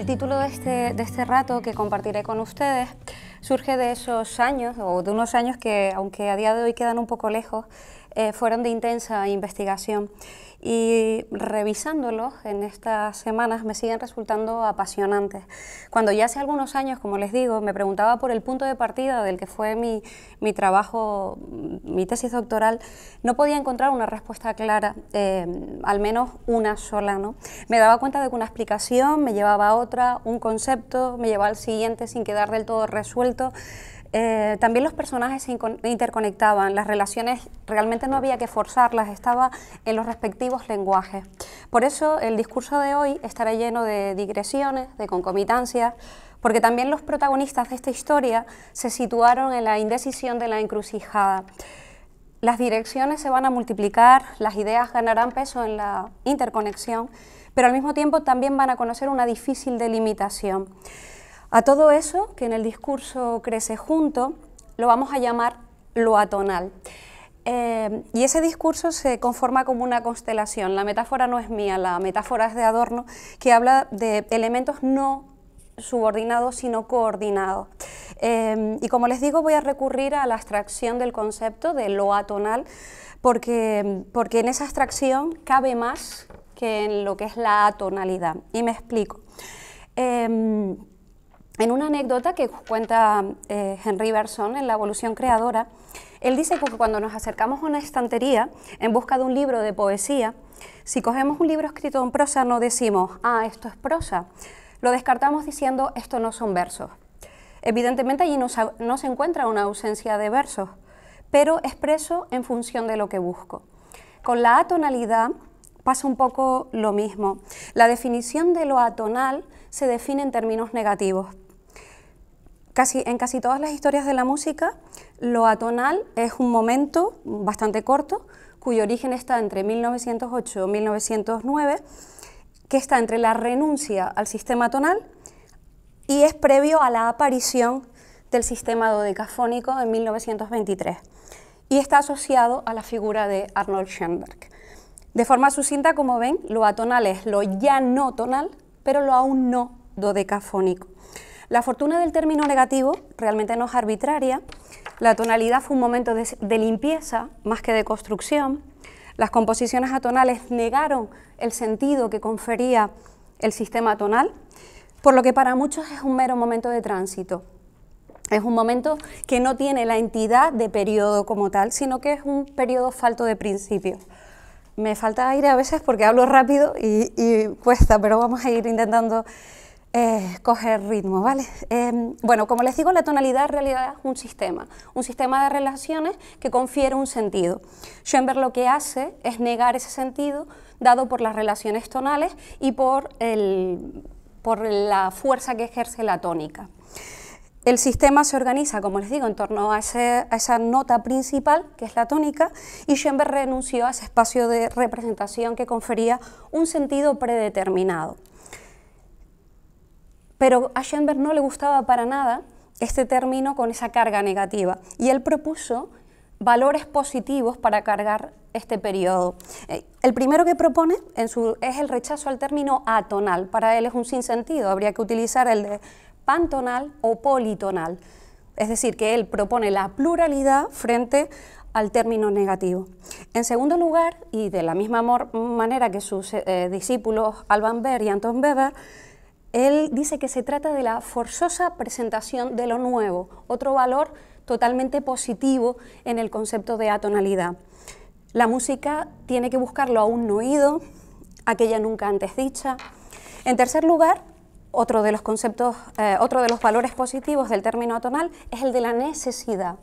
El título de este, de este rato que compartiré con ustedes surge de esos años, o de unos años que, aunque a día de hoy quedan un poco lejos, eh, fueron de intensa investigación y revisándolos en estas semanas me siguen resultando apasionantes. Cuando ya hace algunos años, como les digo, me preguntaba por el punto de partida del que fue mi, trabajo, mi tesis doctoral, no podía encontrar una respuesta clara, eh, al menos una sola. ¿no? Me daba cuenta de que una explicación me llevaba a otra, un concepto me llevaba al siguiente sin quedar del todo resuelto. Eh, también los personajes se interconectaban, las relaciones realmente no había que forzarlas, estaba en los respectivos lenguajes. Por eso el discurso de hoy estará lleno de digresiones, de concomitancias, porque también los protagonistas de esta historia se situaron en la indecisión de la encrucijada. Las direcciones se van a multiplicar, las ideas ganarán peso en la interconexión, pero al mismo tiempo también van a conocer una difícil delimitación. A todo eso, que en el discurso crece junto, lo vamos a llamar lo atonal. Eh, y ese discurso se conforma como una constelación. La metáfora no es mía, la metáfora es de Adorno, que habla de elementos no subordinados, sino coordinados. Eh, y como les digo, voy a recurrir a la abstracción del concepto de lo atonal, porque, porque en esa abstracción cabe más que en lo que es la atonalidad. Y me explico. Eh, en una anécdota que cuenta eh, Henry Berson en La evolución creadora, él dice que cuando nos acercamos a una estantería en busca de un libro de poesía, si cogemos un libro escrito en prosa no decimos, ah, esto es prosa, lo descartamos diciendo, esto no son versos. Evidentemente allí no se encuentra una ausencia de versos, pero expreso en función de lo que busco. Con la atonalidad pasa un poco lo mismo. La definición de lo atonal se define en términos negativos casi, en casi todas las historias de la música, lo atonal es un momento bastante corto, cuyo origen está entre 1908 y 1909, que está entre la renuncia al sistema tonal y es previo a la aparición del sistema dodecafónico en 1923 y está asociado a la figura de Arnold Schoenberg. De forma sucinta, como ven, lo atonal es lo ya no tonal, pero lo aún no dodecafónico. La fortuna del término negativo realmente no es arbitraria. La tonalidad fue un momento de, limpieza más que de construcción. Las composiciones atonales negaron el sentido que confería el sistema tonal, por lo que para muchos es un mero momento de tránsito. Es un momento que no tiene la entidad de periodo como tal, sino que es un periodo falto de principios. Me falta aire a veces porque hablo rápido y cuesta, pero vamos a ir intentando eh, coger ritmo, ¿vale? Em, bueno, como les digo, la tonalidad en realidad es un sistema, un sistema de relaciones que confiere un sentido. Schoenberg lo que hace es negar ese sentido dado por las relaciones tonales y por, la fuerza que ejerce la tónica. El sistema se organiza, como les digo, en torno a, a esa nota principal, que es la tónica, y Schoenberg renunció a ese espacio de representación que confería un sentido predeterminado. Pero a Schoenberg no le gustaba para nada este término con esa carga negativa y él propuso valores positivos para cargar este periodo. Eh, el primero que propone es el rechazo al término atonal. Para él es un sinsentido, habría que utilizar el de pantonal o politonal. Es decir, que él propone la pluralidad frente al término negativo. En segundo lugar, y de la misma manera que sus eh, discípulos Alban Berg y Anton Weber, él dice que se trata de la forzosa presentación de lo nuevo, otro valor totalmente positivo en el concepto de atonalidad. La música tiene que buscar lo aún no oído, aquella nunca antes dicha. En tercer lugar, otro de los conceptos, eh, otro de los valores positivos del término atonal es el de la necesidad.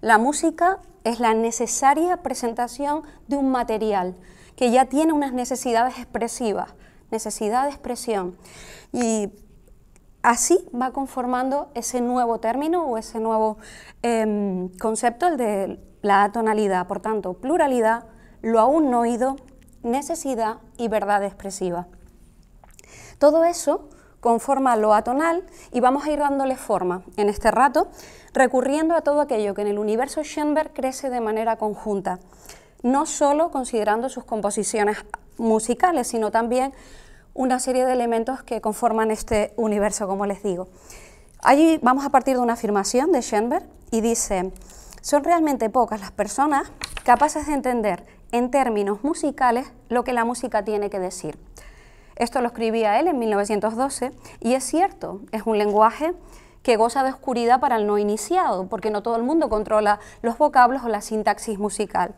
La música es la necesaria presentación de un material que ya tiene unas necesidades expresivas, necesidad de expresión. Y así va conformando ese nuevo término o ese nuevo em, concepto, el de la atonalidad. Por tanto, pluralidad, lo aún no oído, necesidad y verdad expresiva. Todo eso conforma lo atonal y vamos a ir dándole forma en este rato, recurriendo a todo aquello que en el universo Schoenberg crece de manera conjunta, no solo considerando sus composiciones musicales, sino también una serie de elementos que conforman este universo, como les digo. Allí vamos a partir de una afirmación de Schoenberg y dice, son realmente pocas las personas capaces de entender en términos musicales lo que la música tiene que decir. Esto lo escribía él en 1912 y es cierto, es un lenguaje que goza de oscuridad para el no iniciado, porque no todo el mundo controla los vocablos o la sintaxis musical.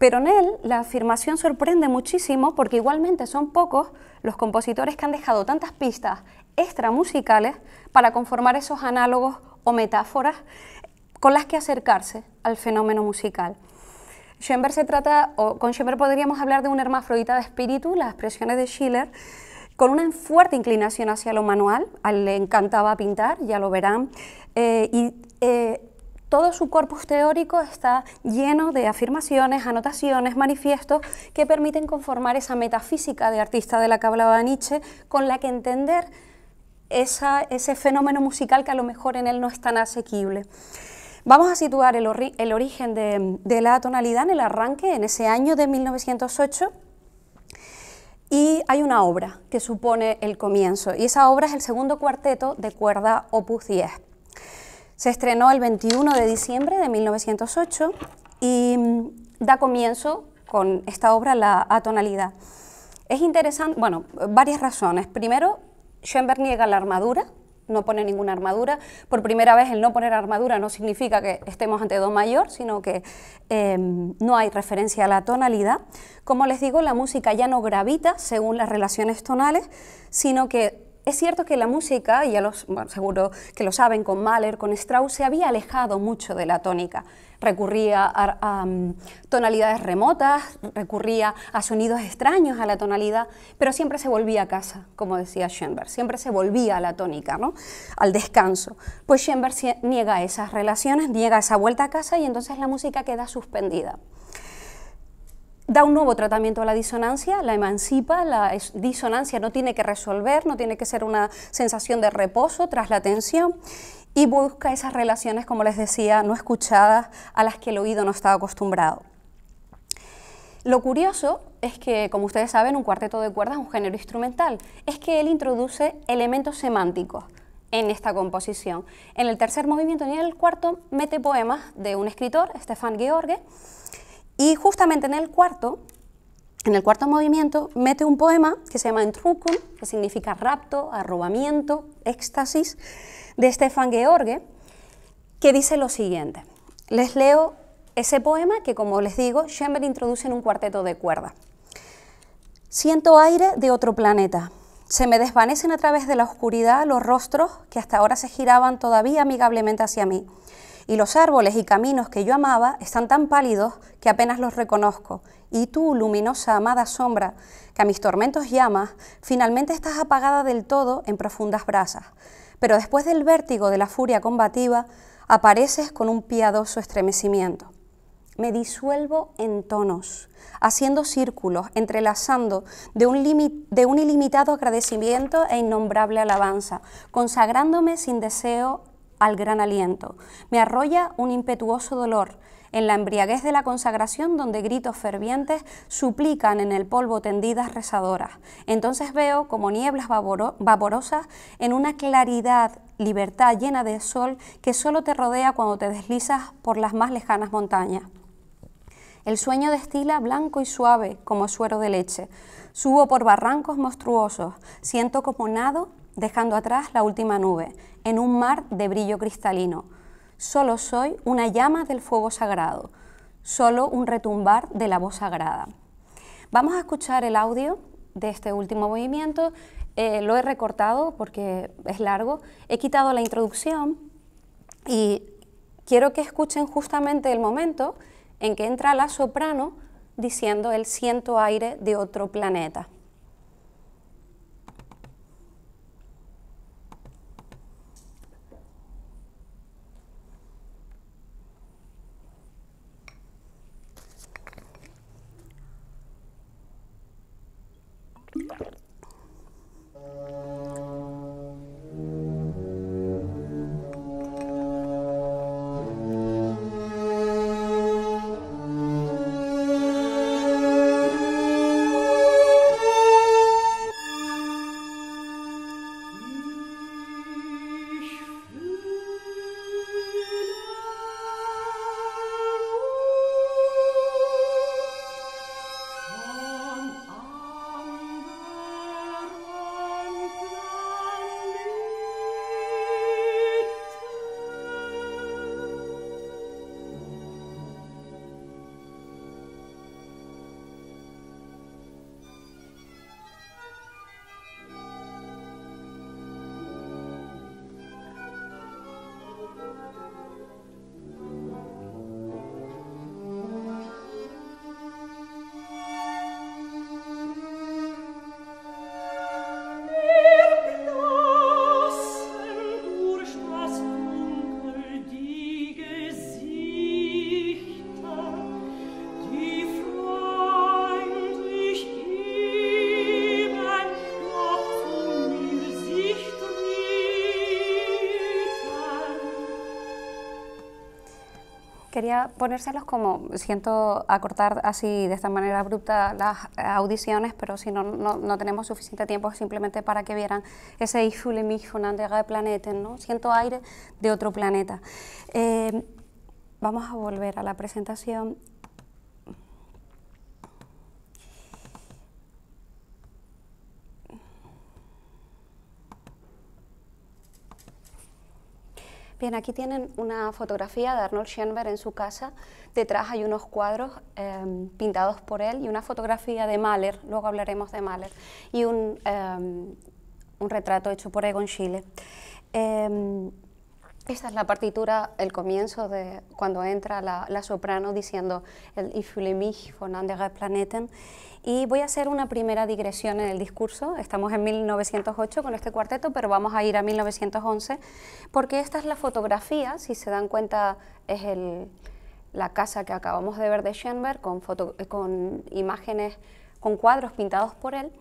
Pero en él la afirmación sorprende muchísimo porque igualmente son pocos los compositores que han dejado tantas pistas extramusicales para conformar esos análogos o metáforas con las que acercarse al fenómeno musical. Schoenberg se trata, o con Schoenberg podríamos hablar de un hermafrodita de espíritu, las expresiones de Schiller, con una fuerte inclinación hacia lo manual, a él le encantaba pintar, ya lo verán, eh, y eh, todo su corpus teórico está lleno de afirmaciones, anotaciones, manifiestos que permiten conformar esa metafísica de artista de la que hablaba Nietzsche, con la que entender ese fenómeno musical que a lo mejor en él no es tan asequible. Vamos a situar el, origen de, de la tonalidad en el arranque, en ese año de 1908. Y hay una obra que supone el comienzo, y esa obra es el segundo cuarteto de cuerda opus 10. Se estrenó el 21 de diciembre de 1908 y mm, da comienzo con esta obra la atonalidad. Es interesante, bueno, varias razones. Primero, Schoenberg niega la armadura, no pone ninguna armadura. Por primera vez el no poner armadura no significa que estemos ante Do mayor, sino que em, no hay referencia a la tonalidad. Como les digo, la música ya no gravita según las relaciones tonales, sino que es cierto que la música, ya los, seguro que lo saben, con Mahler, con Strauss, se había alejado mucho de la tónica. Recurría a, mm, tonalidades remotas, recurría a sonidos extraños a la tonalidad, pero siempre se volvía a casa, como decía Schoenberg, siempre se volvía a la tónica, ¿no? al descanso. Pues Schoenberg niega esas relaciones, niega esa vuelta a casa y entonces la música queda suspendida da un nuevo tratamiento a la disonancia, la emancipa, la disonancia no tiene que resolver, no tiene que ser una sensación de reposo tras la tensión y busca esas relaciones, como les decía, no escuchadas a las que el oído no está acostumbrado. Lo curioso es que, como ustedes saben, un cuarteto de cuerdas es un género instrumental, es que él introduce elementos semánticos en esta composición. En el tercer movimiento y en el cuarto mete poemas de un escritor, Stefan George, y justamente en el cuarto, en el cuarto movimiento, mete un poema que se llama Entrucum, que significa rapto, arrobamiento, éxtasis, de Stefan George, que dice lo siguiente. Les leo ese poema que, como les digo, Schember introduce en un cuarteto de cuerda. Siento aire de otro planeta. Se me desvanecen a través de la oscuridad los rostros que hasta ahora se giraban todavía amigablemente hacia mí y los árboles y caminos que yo amaba están tan pálidos que apenas los reconozco, y tú, luminosa amada sombra, que a mis tormentos llamas, finalmente estás apagada del todo en profundas brasas, pero después del vértigo de la furia combativa, apareces con un piadoso estremecimiento. Me disuelvo en tonos, haciendo círculos, entrelazando de un, de un ilimitado agradecimiento e innombrable alabanza, consagrándome sin deseo al gran aliento. Me arrolla un impetuoso dolor. En la embriaguez de la consagración, donde gritos fervientes suplican en el polvo tendidas rezadoras. Entonces veo como nieblas vaporosas en una claridad, libertad llena de sol que solo te rodea cuando te deslizas por las más lejanas montañas. El sueño destila blanco y suave como suero de leche. Subo por barrancos monstruosos, siento como nado dejando atrás la última nube en un mar de brillo cristalino. Solo soy una llama del fuego sagrado, solo un retumbar de la voz sagrada. Vamos a escuchar el audio de este último movimiento. Eh, lo he recortado porque es largo. He quitado la introducción y quiero que escuchen justamente el momento en que entra la soprano diciendo el siento aire de otro planeta. ponérselos como, siento acortar así de esta manera abrupta las audiciones, pero si no, no, no tenemos suficiente tiempo simplemente para que vieran ese mi mijo mich de de planeta ¿no? siento aire de otro planeta. Eh, vamos a volver a la presentación aquí tienen una fotografía de Arnold Schoenberg en su casa. Detrás hay unos cuadros em, pintados por él y una fotografía de Mahler, luego hablaremos de Mahler, y un, em, un retrato hecho por Egon Schiele. Em, esta es la partitura, el comienzo de cuando entra la, soprano diciendo el von Planeten. Y voy a hacer una primera digresión en el discurso. Estamos en 1908 con este cuarteto, pero vamos a ir a 1911 porque esta es la fotografía, si se dan cuenta, es la casa que acabamos de ver de Schoenberg con, con imágenes, con cuadros pintados por él.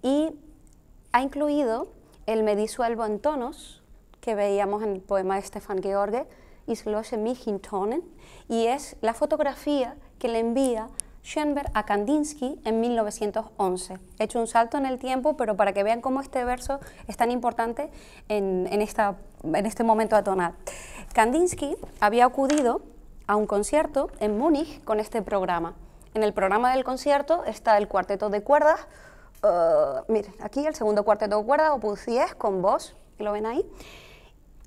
Y ha incluido el Me en tonos, que veíamos en el poema de Stefan George, Islose Michintonen, y es la fotografía que le envía Schoenberg a Kandinsky en 1911. He hecho un salto en el tiempo, pero para que vean cómo este verso es tan importante en, esta, en este momento atonal. Kandinsky había acudido a un concierto en Múnich con este programa. En el programa del concierto está el cuarteto de cuerdas. Eh, miren, aquí el segundo cuarteto de cuerdas, opus 10 con voz, lo ven ahí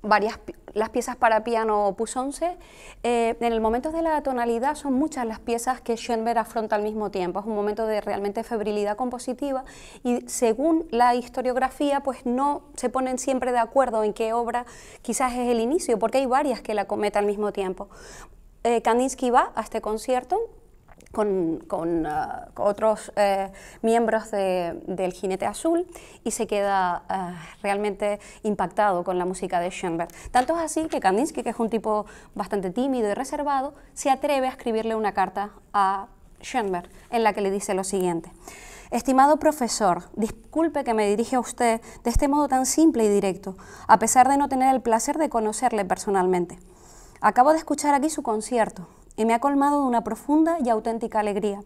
varias las piezas para piano opus 11. Eh, en el momento de la tonalidad son muchas las piezas que Schoenberg afronta al mismo tiempo. Es un momento de realmente febrilidad compositiva y según la historiografía pues no se ponen siempre de acuerdo en qué obra quizás es el inicio, porque hay varias que la cometa al mismo tiempo. Eh, Kandinsky va a este concierto, con, ah, otros eh, miembros del Jinete Azul y se queda ah, realmente impactado con la música de Schoenberg. Tanto es así que Kandinsky, que es un tipo bastante tímido y reservado, se atreve a escribirle una carta a Schoenberg en la que le dice lo siguiente. Estimado profesor, disculpe que me dirija a usted de este modo tan simple y directo, a pesar de no tener el placer de conocerle personalmente. Acabo de escuchar aquí su concierto, y me ha colmado de una profunda y auténtica alegría.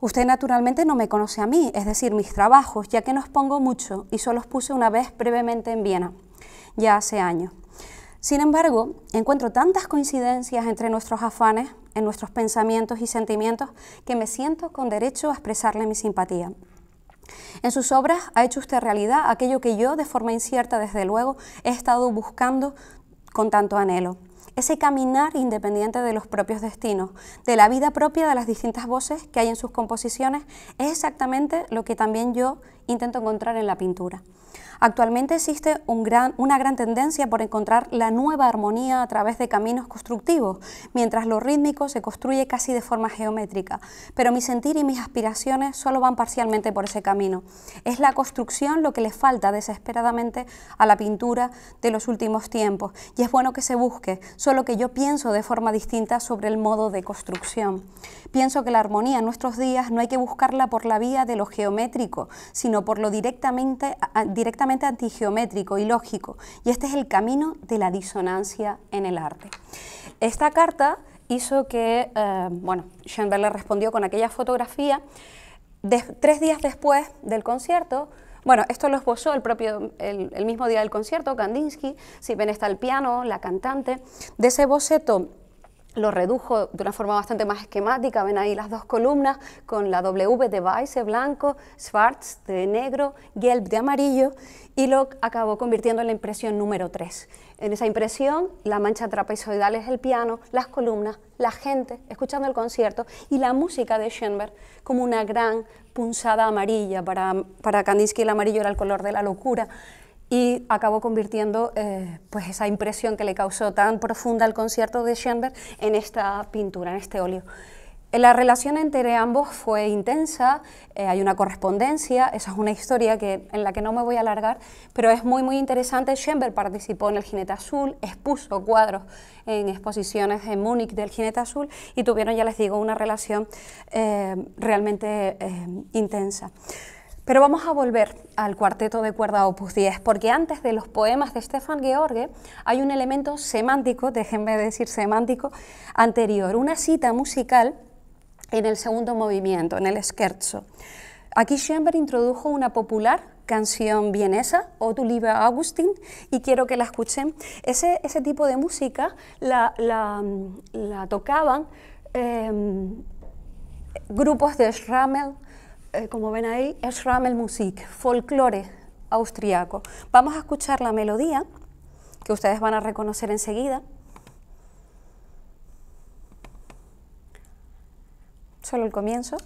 Usted naturalmente no me conoce a mí, es decir, mis trabajos, ya que no expongo mucho y solo los puse una vez brevemente en Viena, ya hace años. Sin embargo, encuentro tantas coincidencias entre nuestros afanes, en nuestros pensamientos y sentimientos, que me siento con derecho a expresarle mi simpatía. En sus obras ha hecho usted realidad aquello que yo, de forma incierta desde luego, he estado buscando con tanto anhelo ese caminar independiente de los propios destinos, de la vida propia de las distintas voces que hay en sus composiciones, es exactamente lo que también yo intento encontrar en la pintura. Actualmente existe un gran, una gran tendencia por encontrar la nueva armonía a través de caminos constructivos, mientras lo rítmico se construye casi de forma geométrica, pero mi sentir y mis aspiraciones solo van parcialmente por ese camino. Es la construcción lo que le falta desesperadamente a la pintura de los últimos tiempos, y es bueno que se busque, solo que yo pienso de forma distinta sobre el modo de construcción. Pienso que la armonía en nuestros días no hay que buscarla por la vía de lo geométrico, sino por lo directamente, directamente antigeométrico y lógico, y este es el camino de la disonancia en el arte. Esta carta hizo que, eh, bueno, Schoenberg le respondió con aquella fotografía, tres días después del concierto, bueno, esto lo esbozó el, propio, el, el mismo día del concierto, Kandinsky, si ven está el piano, la cantante, de ese boceto lo redujo de una forma bastante más esquemática, ven ahí las dos columnas con la W de Weiss blanco, Schwarz de negro, Gelb de amarillo y lo acabó convirtiendo en la impresión número 3. En esa impresión, la mancha trapezoidal es el piano, las columnas, la gente escuchando el concierto y la música de Schoenberg como una gran punzada amarilla. Para, para Kandinsky el amarillo era el color de la locura, y acabó convirtiendo eh, pues esa impresión que le causó tan profunda el concierto de Schoenberg en esta pintura, en este óleo. Eh, la relación entre ambos fue intensa, eh, hay una correspondencia, esa es una historia que, en la que no me voy a alargar, pero es muy muy interesante. Schoenberg participó en el Jinete Azul, expuso cuadros en exposiciones en Múnich del Jinete Azul y tuvieron, ya les digo, una relación realmente intensa. Pero vamos a volver al cuarteto de cuerda Opus 10, porque antes de los poemas de Stefan George hay un elemento semántico, déjenme decir semántico, anterior, una cita musical en el segundo movimiento, en el scherzo. Aquí Schoenberg introdujo una popular canción vienesa, O tu liebe Augustin, y quiero que la escuchen. Ese, tipo de música la, tocaban em, grupos de Schrammel, eh, como ven ahí, es Rammelmusik, folclore austriaco. Vamos a escuchar la melodía, que ustedes van a reconocer enseguida. Solo el comienzo.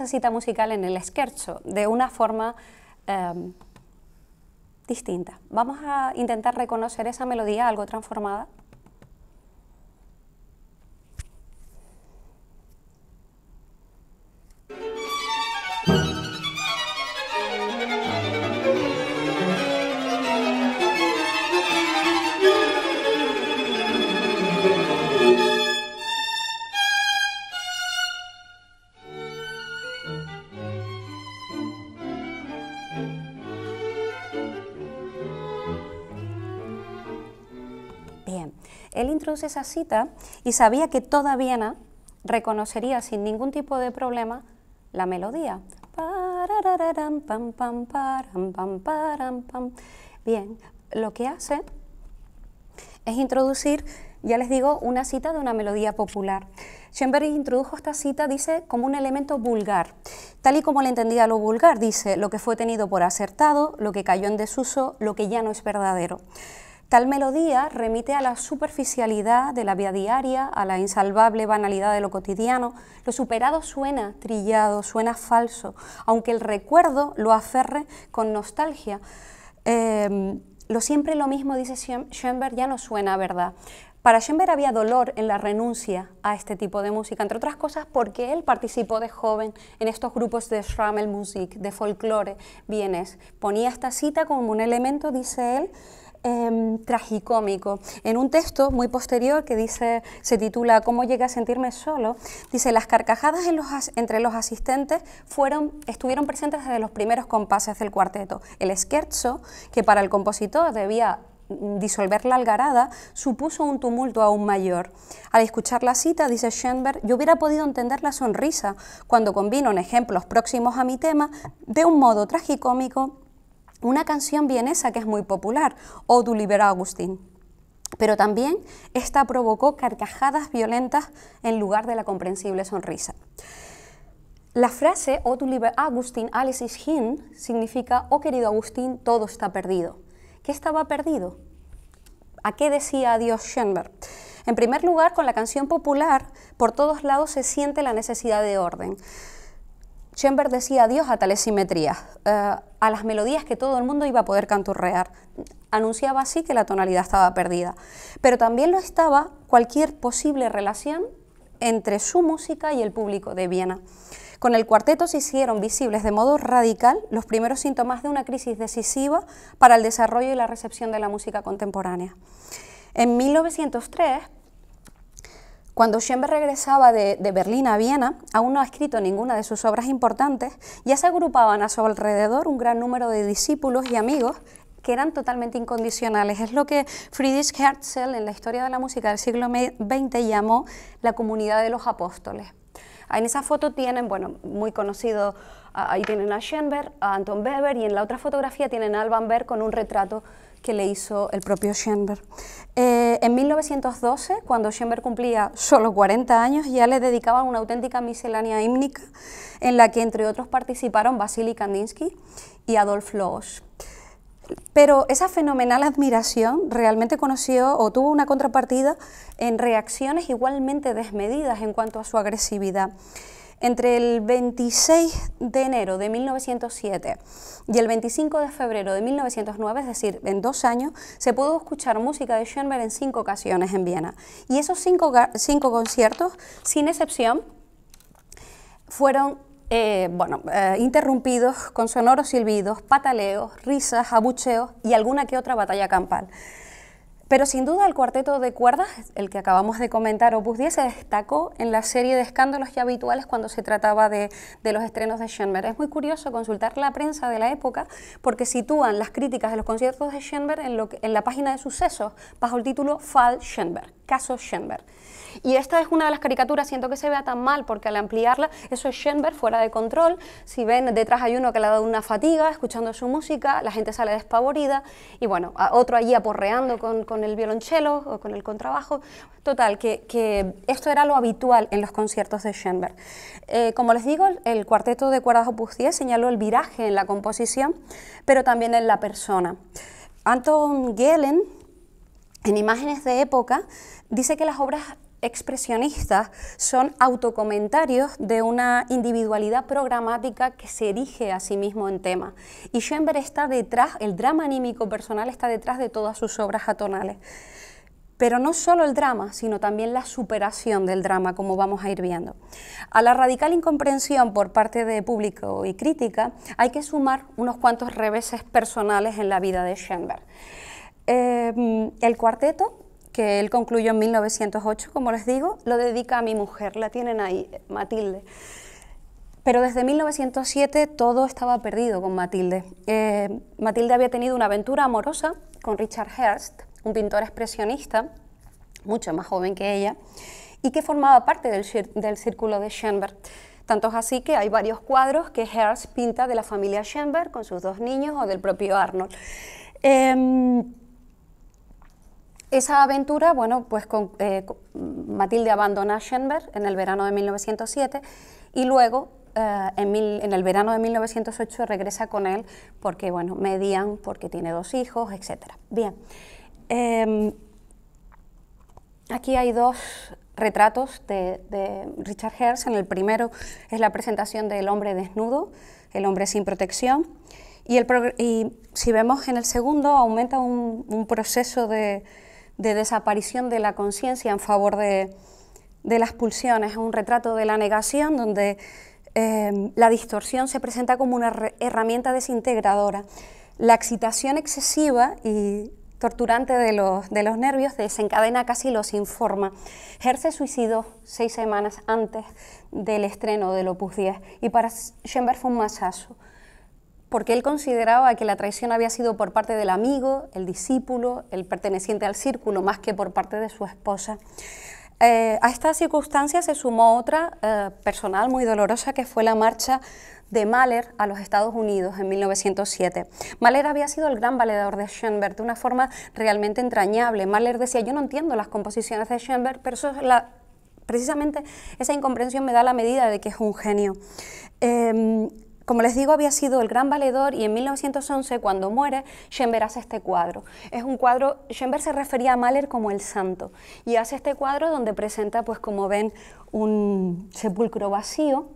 esa cita musical en el scherzo de una forma em, distinta. Vamos a intentar reconocer esa melodía algo transformada. Él introduce esa cita y sabía que toda Viena reconocería sin ningún tipo de problema la melodía. Bien, lo que hace es introducir, ya les digo, una cita de una melodía popular. Schoenberg introdujo esta cita, dice, como un elemento vulgar, tal y como le entendía lo vulgar, dice, lo que fue tenido por acertado, lo que cayó en desuso, lo que ya no es verdadero. Tal melodía remite a la superficialidad de la vida diaria, a la insalvable banalidad de lo cotidiano. Lo superado suena trillado, suena falso, aunque el recuerdo lo aferre con nostalgia. Em, lo siempre lo mismo, dice Schoenberg, ya no suena verdad. Para Schoenberg había dolor en la renuncia a este tipo de música, entre otras cosas porque él participó de joven en estos grupos de Schrammel de folclore bienes Ponía esta cita como un elemento, dice él, Em, tragicómico. En un texto muy posterior que dice, se titula ¿Cómo llegué a sentirme solo? Dice, las carcajadas entre los asistentes fueron, estuvieron presentes desde los primeros compases del cuarteto. El scherzo, que para el compositor debía mm, disolver la algarada supuso un tumulto aún mayor. Al escuchar la cita, dice Schoenberg, yo hubiera podido entender la sonrisa cuando combino en ejemplos próximos a mi tema de un modo tragicómico una canción vienesa que es muy popular, O du libera Augustin. Pero también esta provocó carcajadas violentas en lugar de la comprensible sonrisa. La frase O du libera Augustin, Alice ist hin, significa Oh querido Agustín, todo está perdido. ¿Qué estaba perdido? ¿A qué decía adiós Schoenberg? En primer lugar, con la canción popular, por todos lados se siente la necesidad de orden. Schoenberg decía adiós a tales simetrías, eh, a las melodías que todo el mundo iba a poder canturrear. Anunciaba así que la tonalidad estaba perdida, pero también lo estaba cualquier posible relación entre su música y el público de Viena. Con el cuarteto se hicieron visibles de modo radical los primeros síntomas de una crisis decisiva para el desarrollo y la recepción de la música contemporánea. En 1903, cuando Schoenberg regresaba de, Berlín a Viena, aún no ha escrito ninguna de sus obras importantes, ya se agrupaban a su alrededor un gran número de discípulos y amigos que eran totalmente incondicionales. Es lo que Friedrich Herzl en la historia de la música del siglo XX llamó la comunidad de los apóstoles. En esa foto tienen, bueno, muy conocido, ahí tienen a Schoenberg, a Anton Weber, y en la otra fotografía tienen a Alban Berg con un retrato que le hizo el propio Schoenberg. Eh, en 1912, cuando Schoenberg cumplía solo 40 años, ya le dedicaban una auténtica miscelánea hímnica en la que, entre otros, participaron Vasily Kandinsky y Adolf Loos. Pero esa fenomenal admiración realmente conoció o tuvo una contrapartida en reacciones igualmente desmedidas en cuanto a su agresividad. Entre el 26 de enero de 1907 y el 25 de febrero de 1909, es decir, en dos años, se pudo escuchar música de Schoenberg en cinco ocasiones en Viena. Y esos cinco, cinco conciertos, sin excepción, fueron eh, eh, interrumpidos con sonoros silbidos, pataleos, risas, abucheos y alguna que otra batalla campal. Pero sin duda el cuarteto de cuerdas, el que acabamos de comentar, Opus 10, se destacó en la serie de escándalos ya habituales cuando se trataba de, los estrenos de Schoenberg. Es muy curioso consultar la prensa de la época porque sitúan las críticas de los conciertos de Schoenberg en, en la página de sucesos bajo el título Fall Schoenberg, caso Schoenberg. Y esta es una de las caricaturas, siento que se vea tan mal, porque al ampliarla, eso es Schoenberg fuera de control. Si ven, detrás hay uno que le ha dado una fatiga escuchando su música, la gente sale despavorida, y bueno, otro allí aporreando con, el violonchelo o con el contrabajo. Total, que, esto era lo habitual en los conciertos de Schoenberg. Eh, como les digo, el cuarteto de cuerdas Opus 10 señaló el viraje en la composición, pero también en la persona. Anton Gehlen, en imágenes de época, dice que las obras expresionistas son autocomentarios de una individualidad programática que se erige a sí mismo en tema. Y Schoenberg está detrás, el drama anímico personal está detrás de todas sus obras atonales. Pero no solo el drama, sino también la superación del drama, como vamos a ir viendo. A la radical incomprensión por parte de público y crítica hay que sumar unos cuantos reveses personales en la vida de Schoenberg. Em, el cuarteto que él concluyó en 1908, como les digo, lo dedica a mi mujer, la tienen ahí, Matilde. Pero desde 1907 todo estaba perdido con Matilde. Eh, Matilde había tenido una aventura amorosa con Richard Hearst, un pintor expresionista, mucho más joven que ella, y que formaba parte del, círculo de Schoenberg. Tanto es así que hay varios cuadros que Hearst pinta de la familia Schoenberg con sus dos niños o del propio Arnold. Em, esa aventura, bueno, pues eh, Matilde abandona Schoenberg en el verano de 1907 y luego eh, en, el verano de 1908 regresa con él porque, bueno, median, porque tiene dos hijos, etc. Bien, em, aquí hay dos retratos de, Richard Herz. En el primero es la presentación del hombre desnudo, el hombre sin protección. Y, el si vemos en el segundo aumenta un proceso de, de desaparición de la conciencia en favor de, las pulsiones. Es un retrato de la negación donde eh, la distorsión se presenta como una herramienta desintegradora. La excitación excesiva y torturante de los, nervios desencadena casi los informa. forma. suicidó seis semanas antes del estreno del Opus 10 y para Schoenberg fue un masazo porque él consideraba que la traición había sido por parte del amigo, el discípulo, el perteneciente al círculo, más que por parte de su esposa. Eh, a esta circunstancia se sumó otra eh, personal muy dolorosa que fue la marcha de Mahler a los Estados Unidos en 1907. Mahler había sido el gran valedor de Schoenberg de una forma realmente entrañable. Mahler decía, yo no entiendo las composiciones de Schoenberg, pero la, precisamente esa incomprensión me da la medida de que es un genio. Em, como les digo, había sido el gran valedor y en 1911, cuando muere, Schoenberg hace este cuadro. Es un cuadro, se refería a Mahler como el santo y hace este cuadro donde presenta, pues como ven, un sepulcro vacío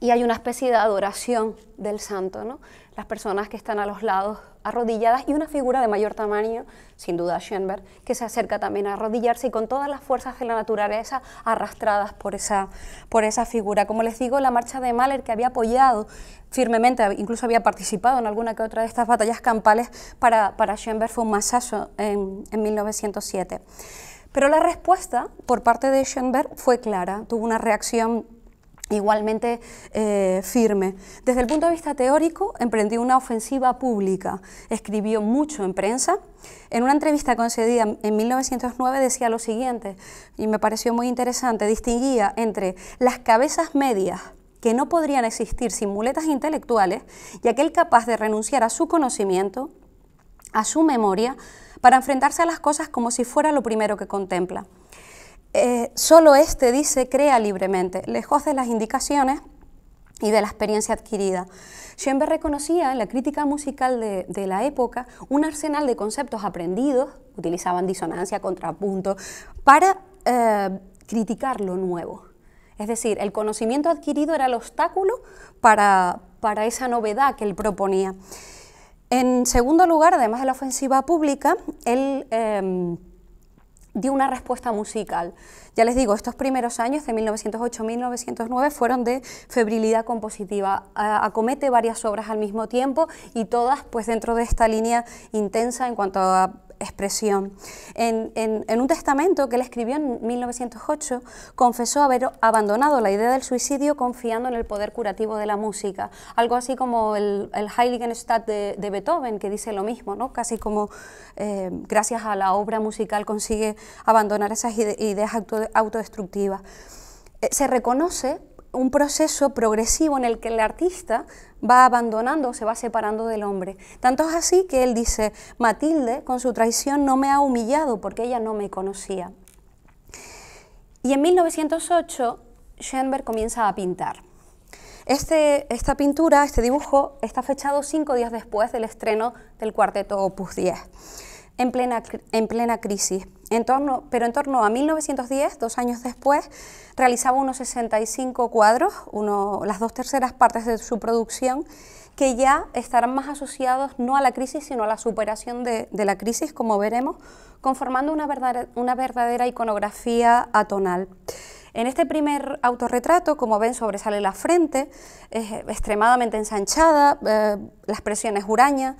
y hay una especie de adoración del santo, ¿no? las personas que están a los lados arrodilladas y una figura de mayor tamaño, sin duda Schoenberg, que se acerca también a arrodillarse y con todas las fuerzas de la naturaleza arrastradas por esa, por esa figura. Como les digo, la marcha de Mahler, que había apoyado firmemente, incluso había participado en alguna que otra de estas batallas campales, para, Schoenberg fue un masazo en, en 1907. Pero la respuesta por parte de Schoenberg fue clara, tuvo una reacción igualmente eh, firme. Desde el punto de vista teórico, emprendió una ofensiva pública, escribió mucho en prensa. En una entrevista concedida en 1909 decía lo siguiente, y me pareció muy interesante, distinguía entre las cabezas medias que no podrían existir sin muletas intelectuales y aquel capaz de renunciar a su conocimiento, a su memoria, para enfrentarse a las cosas como si fuera lo primero que contempla. Eh, solo este dice crea libremente, lejos de las indicaciones y de la experiencia adquirida. Schoenberg reconocía en la crítica musical de, la época un arsenal de conceptos aprendidos, utilizaban disonancia, contrapunto, para eh, criticar lo nuevo. Es decir, el conocimiento adquirido era el obstáculo para, esa novedad que él proponía. En segundo lugar, además de la ofensiva pública, él... Em, dio una respuesta musical. Ya les digo, estos primeros años de 1908-1909 fueron de febrilidad compositiva. Acomete varias obras al mismo tiempo y todas pues dentro de esta línea intensa en cuanto a expresión. En, un testamento que él escribió en 1908, confesó haber abandonado la idea del suicidio confiando en el poder curativo de la música, algo así como el, Heiligenstadt de, Beethoven, que dice lo mismo, ¿no? casi como eh, gracias a la obra musical consigue abandonar esas ideas autodestructivas. Eh, se reconoce un proceso progresivo en el que el artista va abandonando, se va separando del hombre. Tanto es así que él dice, Matilde con su traición no me ha humillado porque ella no me conocía. Y en 1908 Schoenberg comienza a pintar. Este, esta pintura, este dibujo, está fechado cinco días después del estreno del cuarteto Opus 10 en plena, en plena crisis. pero en torno a 1910, dos años después, realizaba unos 65 cuadros, las dos terceras partes de su producción, que ya estarán más asociados no a la crisis, sino a la superación de, la crisis, como veremos, conformando una verdadera, una verdadera iconografía atonal. En este primer autorretrato, como ven, sobresale la frente, es extremadamente ensanchada, eh, las presiones huraña,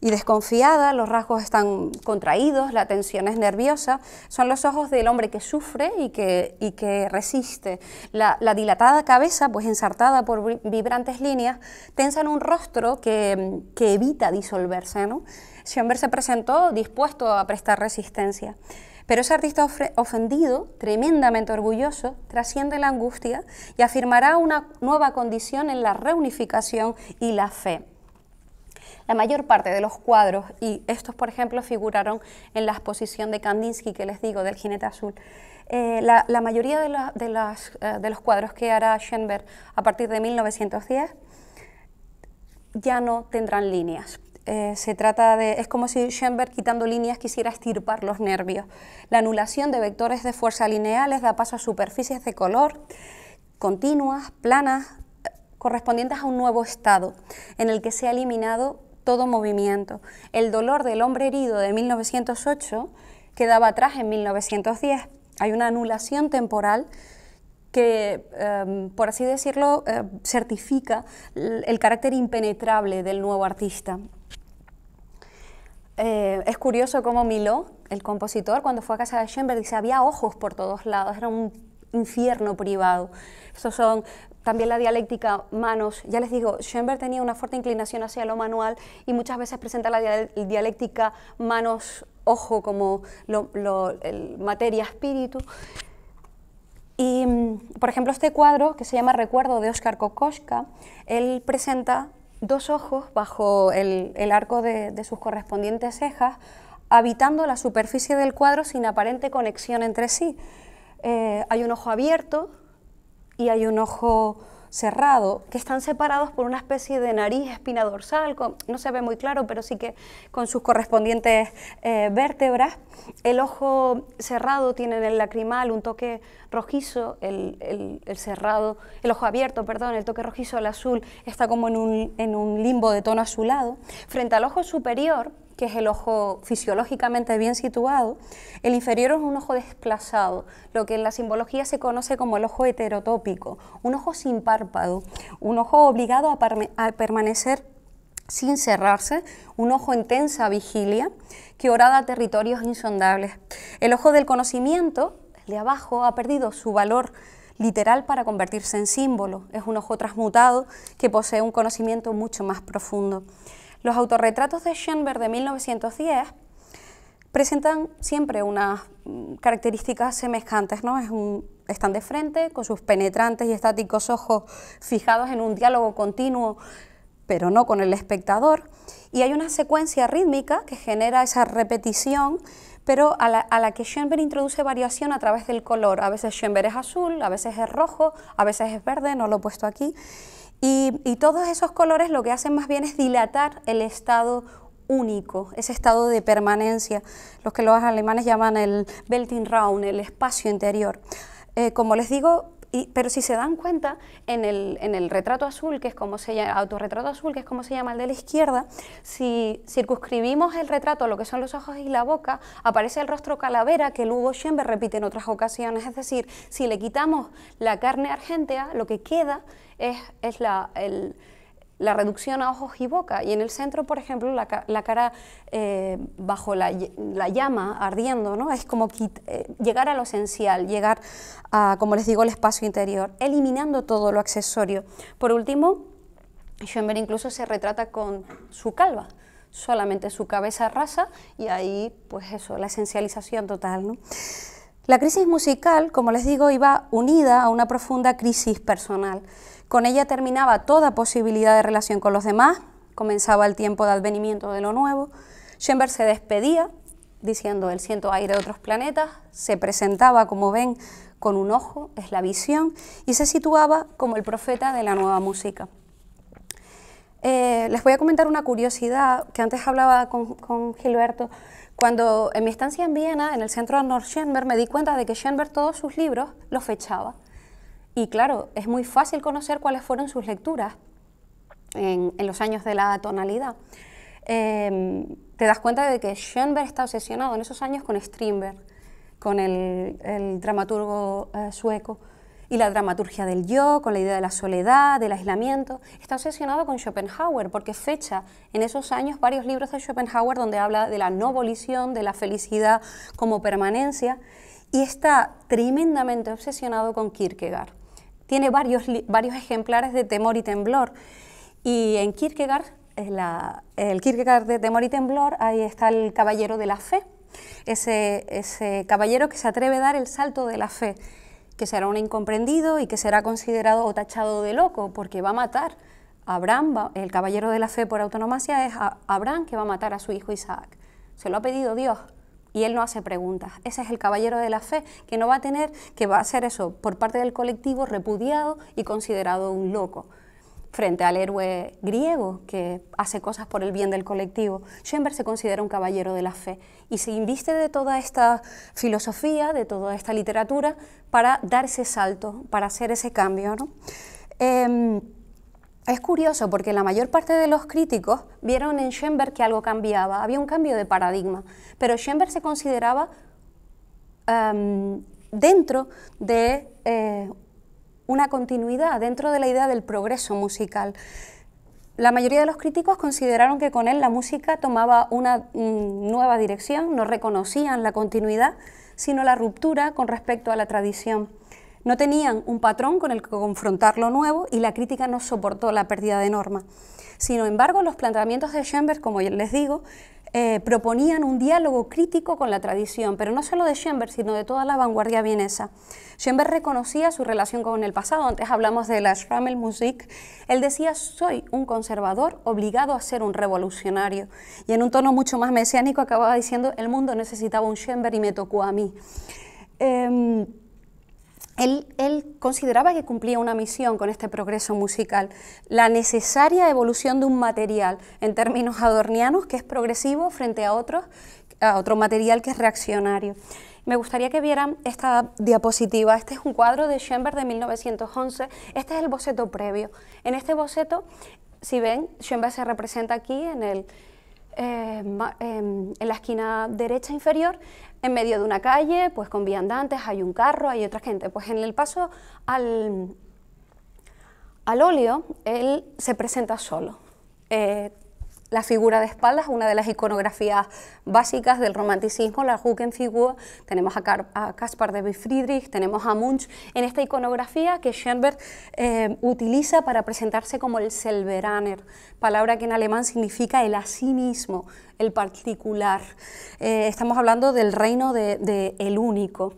y desconfiada, los rasgos están contraídos, la tensión es nerviosa, son los ojos del hombre que sufre y que, que resiste. La, dilatada cabeza, pues ensartada por vibrantes líneas, en un rostro que, evita disolverse. ¿no? Schoenberg se presentó dispuesto a prestar resistencia. Pero ese artista ofendido, tremendamente orgulloso, trasciende la angustia y afirmará una nueva condición en la reunificación y la fe. La mayor parte de los cuadros, y estos por ejemplo figuraron en la exposición de Kandinsky que les digo del jinete azul, eh, la, mayoría eh, de, los cuadros que hará Schoenberg a partir de 1910 ya no tendrán líneas. Eh, se trata de, es como si Schoenberg quitando líneas quisiera estirpar los nervios. La anulación de vectores de fuerza lineales da paso a superficies de color continuas, planas, correspondientes a un nuevo estado en el que se ha eliminado todo movimiento. El dolor del hombre herido de 1908 quedaba atrás en 1910. Hay una anulación temporal que, em, por así decirlo, eh, certifica el, carácter impenetrable del nuevo artista. Eh, es curioso cómo Miló, el compositor, cuando fue a casa de Schoenberg, dice, había ojos por todos lados, era un infierno privado. son también la dialéctica manos. Ya les digo, Schoenberg tenía una fuerte inclinación hacia lo manual y muchas veces presenta la dialéctica manos-ojo como materia-espíritu. Y, mm, por ejemplo, este cuadro, que se llama Recuerdo de Óscar Kokoschka, él presenta dos ojos bajo el, arco de, sus correspondientes cejas, habitando la superficie del cuadro sin aparente conexión entre sí. Eh, hay un ojo abierto y hay un ojo cerrado, que están separados por una especie de nariz, espina dorsal, no se ve muy claro, pero sí que con sus correspondientes eh, vértebras. El ojo cerrado tiene en el lacrimal un toque rojizo, el, cerrado, el ojo abierto, perdón, el toque rojizo, el azul está como en un, en un limbo de tono azulado. Frente al ojo superior, que es el ojo fisiológicamente bien situado, el inferior es un ojo desplazado, lo que en la simbología se conoce como el ojo heterotópico, un ojo sin párpado, un ojo obligado a, permanecer sin cerrarse, un ojo en tensa vigilia que orada territorios insondables. El ojo del conocimiento, el de abajo, ha perdido su valor literal para convertirse en símbolo. Es un ojo transmutado que posee un conocimiento mucho más profundo. Los autorretratos de Schoenberg de 1910 presentan siempre unas mm, características semejantes, ¿no? están de frente, con sus penetrantes y estáticos ojos fijados en un diálogo continuo, pero no con el espectador, y hay una secuencia rítmica que genera esa repetición, pero a la, a la que Schoenberg introduce variación a través del color. A veces Schoenberg es azul, a veces es rojo, a veces es verde, no lo he puesto aquí, y, todos esos colores lo que hacen más bien es dilatar el estado único, ese estado de permanencia, los que los alemanes llaman el round el espacio interior. Eh, como les digo, pero si se dan cuenta, en el, en el retrato azul, que es como se llama, autorretrato azul, que es como se llama el de la izquierda, si circunscribimos el retrato a lo que son los ojos y la boca, aparece el rostro calavera que Hugo Schember repite en otras ocasiones. Es decir, si le quitamos la carne argentea, lo que queda es, es la, el, la reducción a ojos y boca. Y en el centro, por ejemplo, la, cara eh, bajo la, llama, ardiendo, ¿no? es como eh, llegar a lo esencial, llegar a, como les digo, el espacio interior, eliminando todo lo accesorio. Por último, Schoenberg incluso se retrata con su calva, solamente su cabeza rasa y ahí, pues eso, la esencialización total. La crisis musical, como les digo, iba unida a una profunda crisis personal. Con ella terminaba toda posibilidad de relación con los demás, comenzaba el tiempo de advenimiento de lo nuevo. Schoenberg se despedía diciendo el siento aire de otros planetas, se presentaba, como ven, con un ojo, es la visión, y se situaba como el profeta de la nueva música. Eh, les voy a comentar una curiosidad que antes hablaba con, con, Gilberto. Cuando en mi estancia en Viena, en el centro de Nord Schoenberg, me di cuenta de que Schoenberg todos sus libros los fechaba. Y claro, es muy fácil conocer cuáles fueron sus lecturas en, los años de la tonalidad. Em, te das cuenta de que Schoenberg está obsesionado en esos años con Strindberg, con el, dramaturgo eh, sueco, y la dramaturgia del yo, con la idea de la soledad, del aislamiento. Está obsesionado con Schopenhauer, porque fecha en esos años varios libros de Schopenhauer donde habla de la no volición, de la felicidad como permanencia, y está tremendamente obsesionado con Kierkegaard tiene varios, varios ejemplares de Temor y Temblor. Y en Kierkegaard, el Kierkegaard de Temor y Temblor, ahí está el Caballero de la Fe, ese, ese caballero que se atreve a dar el salto de la fe, que será un incomprendido y que será considerado o tachado de loco porque va a matar. A Abraham, el caballero de la fe por autonomía es Abraham que va a matar a su hijo Isaac. Se lo ha pedido Dios, y él no hace preguntas. Ese es el caballero de la fe, que no va a tener, que va a ser eso, por parte del colectivo, repudiado y considerado un loco, frente al héroe griego que hace cosas por el bien del colectivo. Schoenberg se considera un caballero de la fe y se inviste de toda esta filosofía, de toda esta literatura, para dar ese salto, para hacer ese cambio. ¿no? Em, es curioso porque la mayor parte de los críticos vieron en Schoenberg que algo cambiaba, había un cambio de paradigma, pero Schoenberg se consideraba em, dentro de eh, una continuidad, dentro de la idea del progreso musical. La mayoría de los críticos consideraron que con él la música tomaba una mm, nueva dirección, no reconocían la continuidad, sino la ruptura con respecto a la tradición. No tenían un patrón con el que confrontar lo nuevo y la crítica no soportó la pérdida de norma. Sin embargo, los planteamientos de Schoenberg, como les digo, eh, proponían un diálogo crítico con la tradición, pero no solo de Schoenberg, sino de toda la vanguardia vienesa. Schoenberg reconocía su relación con el pasado, antes hablamos de la Schrammelmusik, él decía, soy un conservador obligado a ser un revolucionario, y en un tono mucho más mesiánico acababa diciendo, el mundo necesitaba un Schoenberg y me tocó a mí. Em, él, consideraba que cumplía una misión con este progreso musical, la necesaria evolución de un material en términos adornianos que es progresivo frente a, otro material que es reaccionario. Me gustaría que vieran esta diapositiva. Este es un cuadro de Schoenberg de 1911. Este es el boceto previo. En este boceto, si ven, Schoenberg se representa aquí en el, eh, em, en la esquina derecha inferior, en medio de una calle, pues con viandantes, hay un carro, hay otra gente. Pues en el paso al, al óleo, él se presenta solo. Eh, la figura de espaldas, una de las iconografías básicas del romanticismo, la Hugenfigur, tenemos a, Caspar David Friedrich, tenemos a Munch, en esta iconografía que Schoenberg eh, utiliza para presentarse como el Selberaner, palabra que en alemán significa el asimismo, el particular. Eh, estamos hablando del reino de, de el único.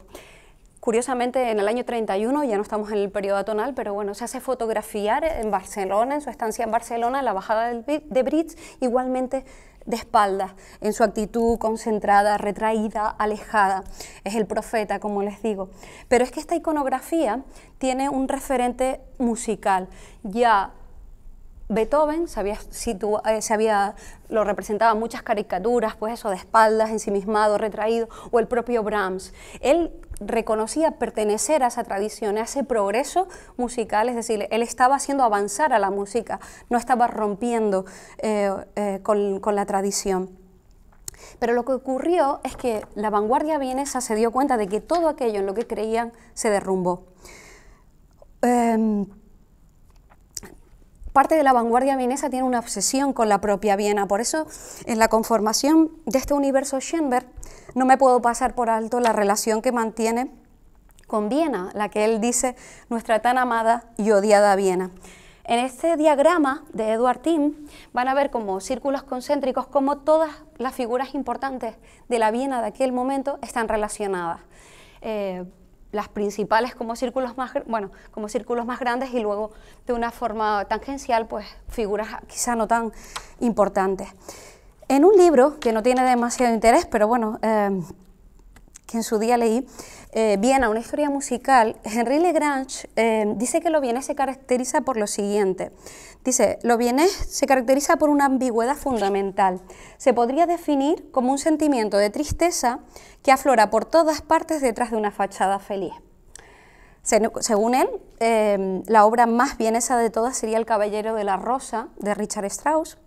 Curiosamente, en el año 31, ya no estamos en el periodo atonal, pero bueno, se hace fotografiar en Barcelona, en su estancia en Barcelona, en la bajada de Brits, igualmente de espaldas, en su actitud concentrada, retraída, alejada. Es el profeta, como les digo. Pero es que esta iconografía tiene un referente musical. Ya Beethoven se había eh, lo representaba muchas caricaturas, pues eso, de espaldas, ensimismado, retraído, o el propio Brahms. Él reconocía pertenecer a esa tradición, a ese progreso musical, es decir, él estaba haciendo avanzar a la música, no estaba rompiendo eh, eh, con, la tradición. Pero lo que ocurrió es que la vanguardia vienesa se dio cuenta de que todo aquello en lo que creían se derrumbó. Em, parte de la vanguardia vienesa tiene una obsesión con la propia Viena, por eso en la conformación de este universo Schoenberg no me puedo pasar por alto la relación que mantiene con Viena, la que él dice nuestra tan amada y odiada Viena. En este diagrama de Edward Tim van a ver como círculos concéntricos como todas las figuras importantes de la Viena de aquel momento están relacionadas. Eh, las principales como círculos más bueno como círculos más grandes y luego de una forma tangencial pues figuras quizá no tan importantes en un libro que no tiene demasiado interés, pero bueno, em, que en su día leí, eh, Viena, una historia musical, Henry Legrange em, dice que lo vienés se caracteriza por lo siguiente. Dice, lo vienés se caracteriza por una ambigüedad fundamental. Se podría definir como un sentimiento de tristeza que aflora por todas partes detrás de una fachada feliz. Según él, em, la obra más vienesa de todas sería El Caballero de la Rosa de Richard Strauss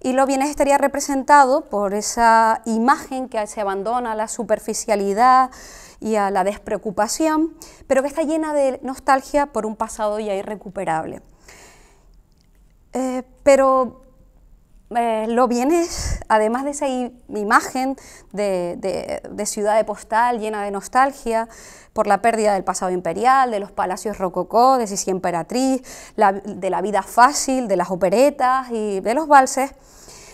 y lo bienes estaría representado por esa imagen que se abandona a la superficialidad y a la despreocupación, pero que está llena de nostalgia por un pasado ya irrecuperable. Eh, pero eh, lo vienes, además de esa imagen de, ciudad de postal llena de nostalgia por la pérdida del pasado imperial, de los palacios rococó, de Sisi Emperatriz, de la vida fácil, de las operetas y de los valses,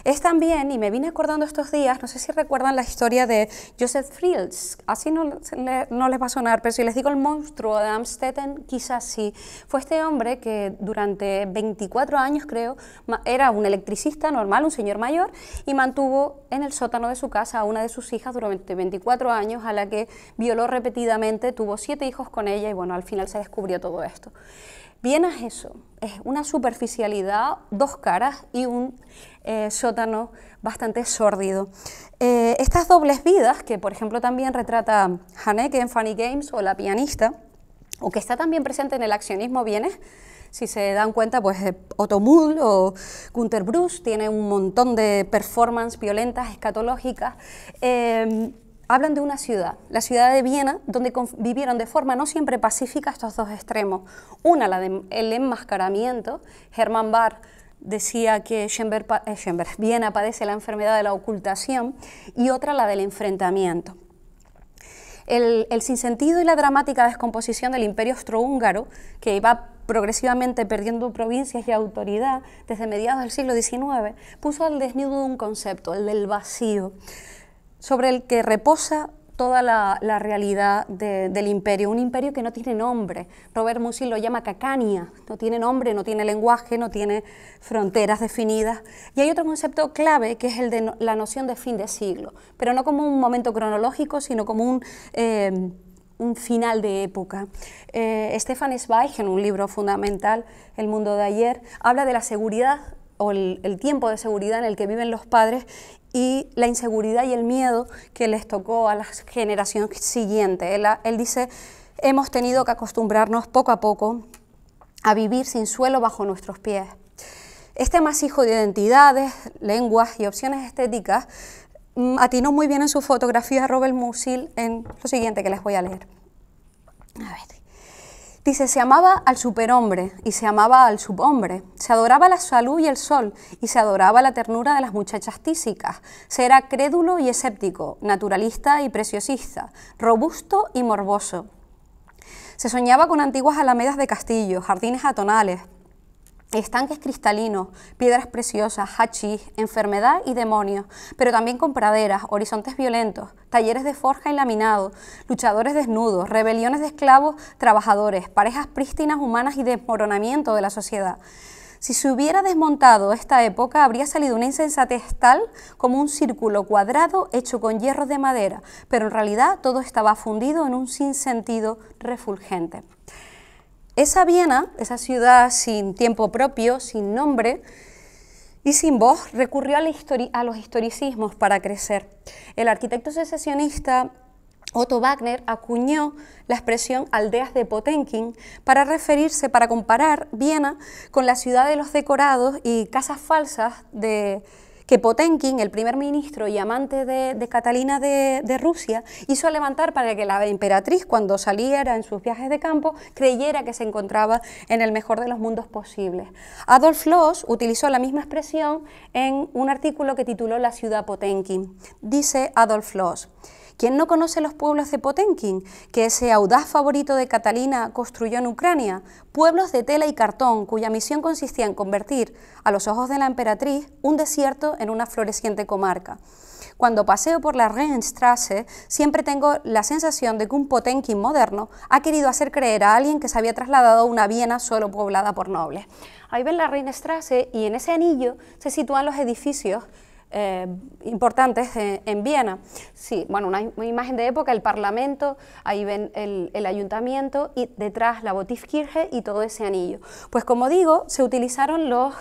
es también, y me vine acordando estos días, no sé si recuerdan la historia de Joseph Fields, así no, no les va a sonar, pero si les digo el monstruo de Amstetten, quizás sí. Fue este hombre que durante 24 años, creo, era un electricista normal, un señor mayor, y mantuvo en el sótano de su casa a una de sus hijas durante 24 años, a la que violó repetidamente, tuvo siete hijos con ella, y bueno, al final se descubrió todo esto. Bien es eso, es una superficialidad, dos caras y un eh, sótano bastante sórdido. Eh, estas dobles vidas, que por ejemplo también retrata Haneke en Funny Games o La pianista, o que está también presente en el accionismo bienes, si se dan cuenta, pues Otto Mull o Gunther Bruce tiene un montón de performances violentas, escatológicas. Em, hablan de una ciudad, la ciudad de Viena, donde vivieron de forma no siempre pacífica estos dos extremos. Una, la del enmascaramiento, Germán Barr decía que eh, Viena padece la enfermedad de la ocultación y otra la del enfrentamiento. El, el sinsentido y la dramática descomposición del imperio austrohúngaro, que va progresivamente perdiendo provincias y autoridad desde mediados del siglo XIX, puso al desnudo un concepto, el del vacío, sobre el que reposa toda la, realidad del imperio, un imperio que no tiene nombre. Robert Musil lo llama Cacania, no tiene nombre, no tiene lenguaje, no tiene fronteras definidas. Y hay otro concepto clave que es el de la noción de fin de siglo, pero no como un momento cronológico, sino como un... Eh, un final de época. Eh, Stefan Zweig, en un libro fundamental, El mundo de ayer, habla de la seguridad o el, tiempo de seguridad en el que viven los padres y la inseguridad y el miedo que les tocó a la generación siguiente. Él, dice, hemos tenido que acostumbrarnos poco a poco a vivir sin suelo bajo nuestros pies. Este masijo de identidades, lenguas y opciones estéticas mm, atinó muy bien en su fotografía Robert Musil en lo siguiente que les voy a leer. A ver. Dice, se amaba al superhombre y se amaba al subhombre, se adoraba la salud y el sol y se adoraba la ternura de las muchachas tísicas, se era crédulo y escéptico, naturalista y preciosista, robusto y morboso. Se soñaba con antiguas alamedas de castillos, jardines atonales, estanques cristalinos, piedras preciosas, hachís, enfermedad y demonios, pero también con praderas, horizontes violentos, talleres de forja y laminado, luchadores desnudos, rebeliones de esclavos, trabajadores, parejas prístinas humanas y desmoronamiento de la sociedad. Si se hubiera desmontado esta época, habría salido una insensatez tal como un círculo cuadrado hecho con hierro de madera, pero en realidad todo estaba fundido en un sinsentido refulgente. Esa Viena, esa ciudad sin tiempo propio, sin nombre y sin voz, recurrió a, los historicismos para crecer. El arquitecto secesionista Otto Wagner acuñó la expresión aldeas de Potenkin para referirse, para comparar Viena con la ciudad de los decorados y casas falsas de, que Potenkin, el primer ministro y amante de, Catalina de, Rusia, hizo levantar para que la emperatriz, cuando saliera en sus viajes de campo, creyera que se encontraba en el mejor de los mundos posibles. Adolf Loos utilizó la misma expresión en un artículo que tituló La ciudad Potenkin. Dice Adolf Loos. ¿Quién no conoce los pueblos de Potenkin, que ese audaz favorito de Catalina construyó en Ucrania? Pueblos de tela y cartón, cuya misión consistía en convertir, a los ojos de la emperatriz, un desierto en una floreciente comarca. Cuando paseo por la Strasse siempre tengo la sensación de que un Potenkin moderno ha querido hacer creer a alguien que se había trasladado a una Viena solo poblada por nobles. Ahí ven la Strasse y en ese anillo se sitúan los edificios eh, importantes en, Viena. Sí, bueno, una, imagen de época, el Parlamento, ahí ven el, Ayuntamiento y detrás la Botifkirche y todo ese anillo. Pues como digo, se utilizaron los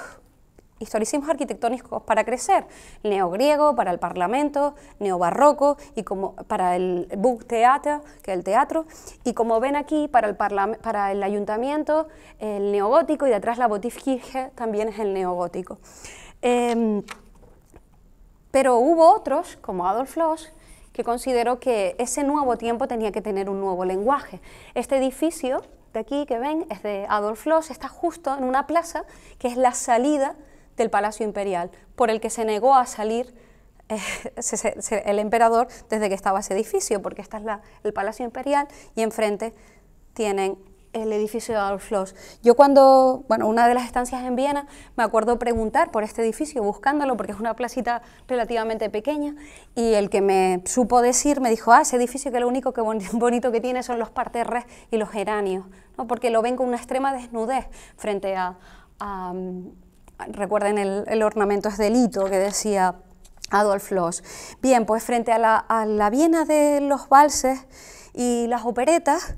historicismos arquitectónicos para crecer, neogriego para el Parlamento, neobarroco y como para el bugtheater, que es el teatro, y como ven aquí para el, para el Ayuntamiento, el neogótico y detrás la Botifkirche también es el neogótico. Em, pero hubo otros, como Adolf Loos, que consideró que ese nuevo tiempo tenía que tener un nuevo lenguaje. Este edificio de aquí que ven es de Adolf Loos, está justo en una plaza que es la salida del Palacio Imperial, por el que se negó a salir eh, el emperador desde que estaba ese edificio, porque este es el Palacio Imperial y enfrente tienen el edificio de Adolf Loos. Yo cuando, bueno, una de las estancias en Viena, me acuerdo preguntar por este edificio, buscándolo, porque es una placita relativamente pequeña, y el que me supo decir me dijo, ah, ese edificio que lo único que bonito que tiene son los parterres y los geranios, porque lo ven con una extrema desnudez frente a, recuerden el, ornamento es delito que decía Adolf Loos. Bien, pues frente a la, a la Viena de los valses y las operetas,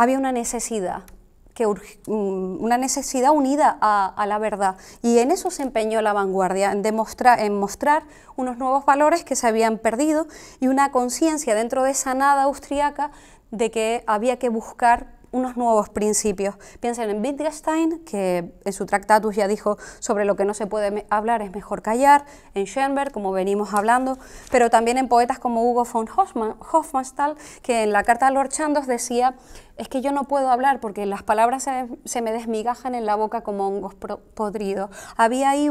había una necesidad, que mm, una necesidad unida a, la verdad. Y en eso se empeñó la vanguardia, en, demostrar, en mostrar unos nuevos valores que se habían perdido y una conciencia dentro de esa nada austriaca de que había que buscar unos nuevos principios. Piensen en Wittgenstein, que en su Tractatus ya dijo sobre lo que no se puede hablar es mejor callar, en Schoenberg, como venimos hablando, pero también en poetas como Hugo von Hofmannsthal, que en la carta a Lord Chandos decía, es que yo no puedo hablar porque las palabras se, me desmigajan en la boca como hongos podridos. Había ahí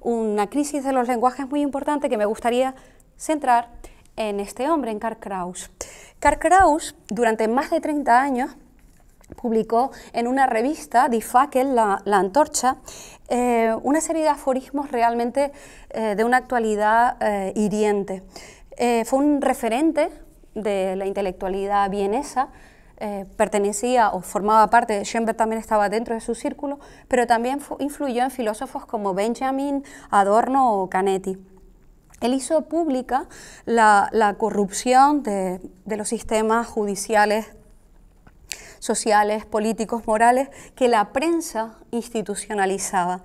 una crisis de los lenguajes muy importante que me gustaría centrar en este hombre, en Karl Kraus. Karl Kraus, durante más de 30 años, publicó en una revista, Die Fackel, la, Antorcha, eh, una serie de aforismos realmente eh, de una actualidad eh, hiriente. fue un referente de la intelectualidad vienesa, pertenecía o formaba parte, Schoenberg también estaba dentro de su círculo, pero también influyó en filósofos como Benjamin, Adorno o Canetti. Él hizo pública la, corrupción de, de, los sistemas judiciales sociales, políticos, morales que la prensa institucionalizaba.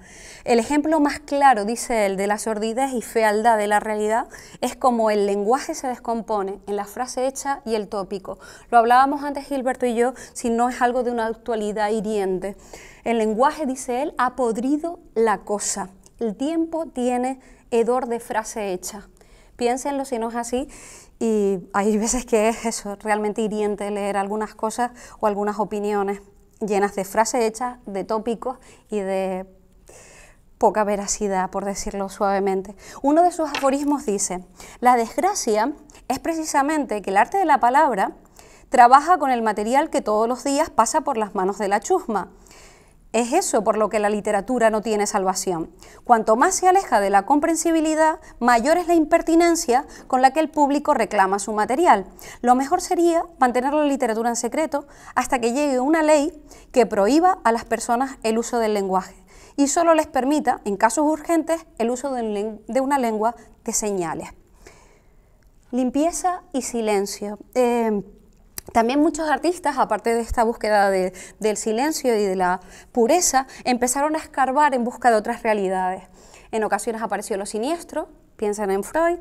El ejemplo más claro, dice él, de la sordidez y fealdad de la realidad es como el lenguaje se descompone en la frase hecha y el tópico. Lo hablábamos antes Gilberto y yo, si no es algo de una actualidad hiriente. El lenguaje, dice él, ha podrido la cosa. El tiempo tiene hedor de frase hecha. Piénsenlo si no es así, y hay veces que es eso, realmente hiriente leer algunas cosas o algunas opiniones llenas de frases hechas, de tópicos y de poca veracidad, por decirlo suavemente. Uno de sus aforismos dice, la desgracia es precisamente que el arte de la palabra trabaja con el material que todos los días pasa por las manos de la chusma es eso por lo que la literatura no tiene salvación. Cuanto más se aleja de la comprensibilidad, mayor es la impertinencia con la que el público reclama su material. Lo mejor sería mantener la literatura en secreto hasta que llegue una ley que prohíba a las personas el uso del lenguaje y solo les permita, en casos urgentes, el uso de una lengua que señales. Limpieza y silencio. Eh, también muchos artistas, aparte de esta búsqueda del silencio y de la pureza, empezaron a escarbar en busca de otras realidades. En ocasiones apareció lo siniestro, piensan en Freud,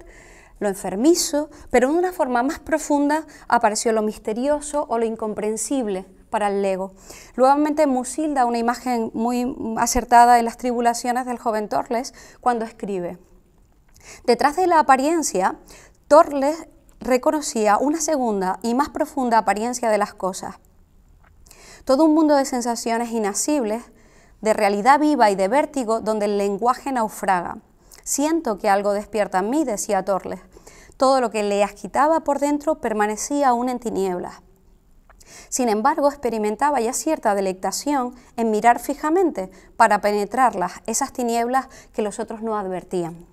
lo enfermizo, pero de una forma más profunda apareció lo misterioso o lo incomprensible para el Lego. Nuevamente Musil da una imagen muy acertada en las tribulaciones del joven Torles cuando escribe. Detrás de la apariencia, Torles reconocía una segunda y más profunda apariencia de las cosas. Todo un mundo de sensaciones inacibles, de realidad viva y de vértigo donde el lenguaje naufraga. Siento que algo despierta en mí, decía Torles. Todo lo que le agitaba por dentro permanecía aún en tinieblas. Sin embargo, experimentaba ya cierta delectación en mirar fijamente para penetrarlas, esas tinieblas que los otros no advertían.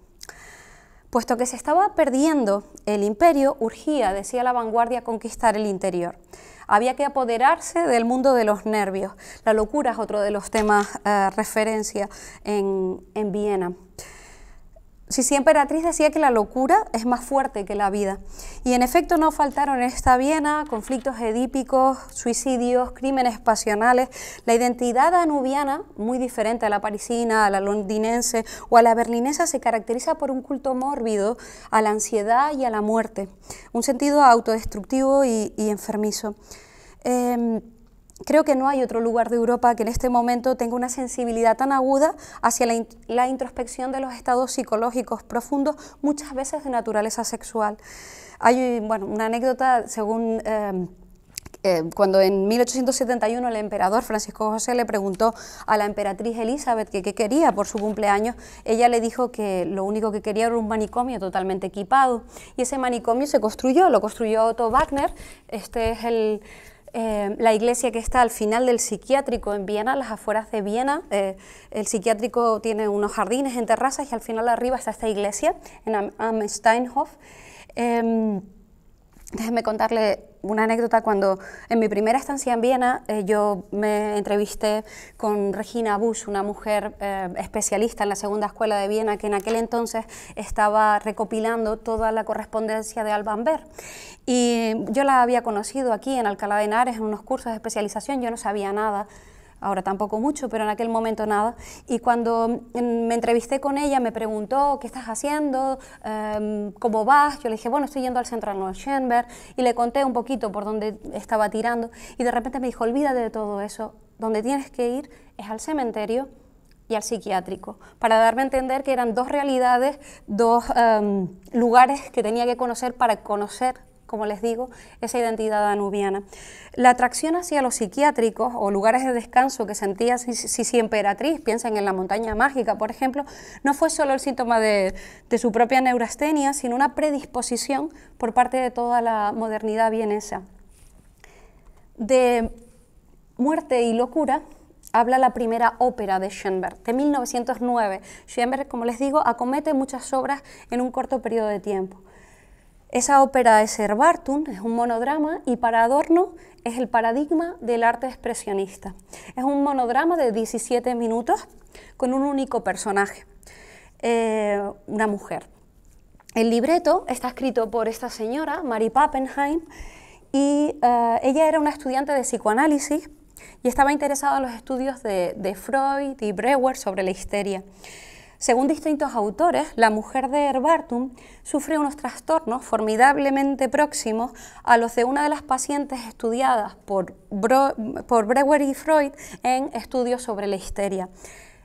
Puesto que se estaba perdiendo el imperio, urgía, decía la vanguardia, conquistar el interior. Había que apoderarse del mundo de los nervios. La locura es otro de los temas eh, referencia en, en Viena. Sisi Emperatriz decía que la locura es más fuerte que la vida. Y en efecto no faltaron en esta Viena conflictos edípicos, suicidios, crímenes pasionales. La identidad danubiana, muy diferente a la parisina, a la londinense o a la berlinesa, se caracteriza por un culto mórbido a la ansiedad y a la muerte. Un sentido autodestructivo y, enfermizo. Em, creo que no hay otro lugar de Europa que en este momento tenga una sensibilidad tan aguda hacia la, introspección de los estados psicológicos profundos, muchas veces de naturaleza sexual. Hay una anécdota según... Em, eh, cuando en 1871 el emperador Francisco José le preguntó a la emperatriz Elizabeth qué quería por su cumpleaños, ella le dijo que lo único que quería era un manicomio totalmente equipado. Y ese manicomio se construyó, lo construyó Otto Wagner, este es el eh, la iglesia que está al final del psiquiátrico en Viena, las afueras de Viena. Eh, el psiquiátrico tiene unos jardines en terrazas y al final arriba está esta iglesia, en Amsteinhof. Em, Déjenme contarle una anécdota cuando en mi primera estancia en Viena eh, yo me entrevisté con Regina Bush, una mujer eh, especialista en la segunda escuela de Viena que en aquel entonces estaba recopilando toda la correspondencia de Alban Berg. Y yo la había conocido aquí en Alcalá de Henares en unos cursos de especialización, yo no sabía nada ahora tampoco mucho, pero en aquel momento nada. Y cuando mm, me entrevisté con ella, me preguntó, ¿qué estás haciendo? Em, ¿Cómo vas? Yo le dije, bueno, estoy yendo al Centro de Schoenberg y le conté un poquito por dónde estaba tirando y de repente me dijo, olvídate de todo eso, donde tienes que ir es al cementerio y al psiquiátrico, para darme a entender que eran dos realidades, dos em, lugares que tenía que conocer para conocer como les digo, esa identidad danubiana. La atracción hacia los psiquiátricos o lugares de descanso que sentía Sisi Emperatriz, piensen en la montaña mágica, por ejemplo, no fue solo el síntoma de, de su propia neurastenia, sino una predisposición por parte de toda la modernidad vienesa. De muerte y locura, habla la primera ópera de Schoenberg, de 1909. Schoenberg, como les digo, acomete muchas obras en un corto periodo de tiempo. Esa ópera es Herbartum, es un monodrama y para Adorno es el paradigma del arte expresionista. Es un monodrama de 17 minutos con un único personaje, eh, una mujer. El libreto está escrito por esta señora, Marie Pappenheim, y eh, ella era una estudiante de psicoanálisis y estaba interesada en los estudios de Freud y Breuer sobre la histeria. Según distintos autores, la mujer de Herbartum sufre unos trastornos formidablemente próximos a los de una de las pacientes estudiadas por, Brewer y Freud en estudios sobre la histeria.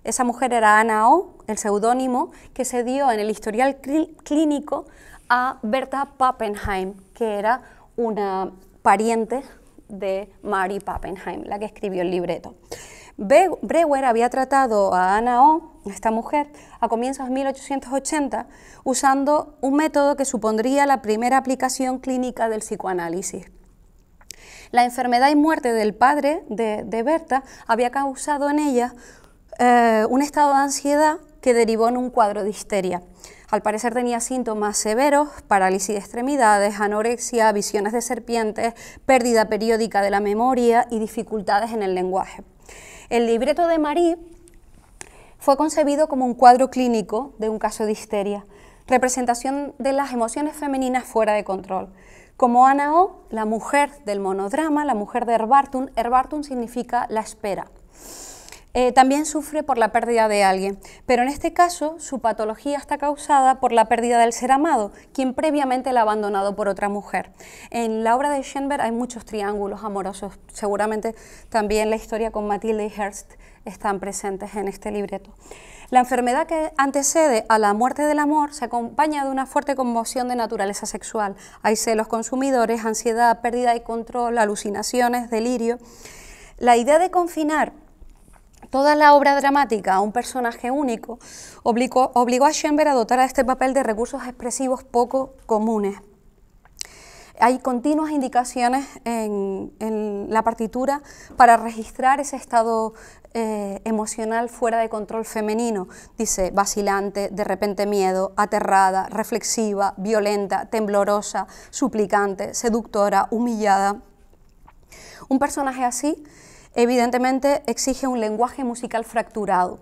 Esa mujer era Ana O, el seudónimo que se dio en el historial clínico a Berta Pappenheim, que era una pariente de Mary Pappenheim, la que escribió el libreto. Brewer había tratado a Ana O, esta mujer, a comienzos de 1880 usando un método que supondría la primera aplicación clínica del psicoanálisis. La enfermedad y muerte del padre de, Berta había causado en ella eh, un estado de ansiedad que derivó en un cuadro de histeria. Al parecer tenía síntomas severos, parálisis de extremidades, anorexia, visiones de serpientes, pérdida periódica de la memoria y dificultades en el lenguaje. El libreto de Marie fue concebido como un cuadro clínico de un caso de histeria, representación de las emociones femeninas fuera de control. Como Ana O, la mujer del monodrama, la mujer de Herbartum, Herbartum significa la espera. Eh, también sufre por la pérdida de alguien, pero en este caso su patología está causada por la pérdida del ser amado, quien previamente la ha abandonado por otra mujer. En la obra de Schoenberg hay muchos triángulos amorosos, seguramente también la historia con Matilde y Hearst están presentes en este libreto. La enfermedad que antecede a la muerte del amor se acompaña de una fuerte conmoción de naturaleza sexual. Hay celos consumidores, ansiedad, pérdida de control, alucinaciones, delirio. La idea de confinar Toda la obra dramática a un personaje único obligó, a Schoenberg a dotar a este papel de recursos expresivos poco comunes. Hay continuas indicaciones en, la partitura para registrar ese estado eh, emocional fuera de control femenino. Dice vacilante, de repente miedo, aterrada, reflexiva, violenta, temblorosa, suplicante, seductora, humillada. Un personaje así evidentemente exige un lenguaje musical fracturado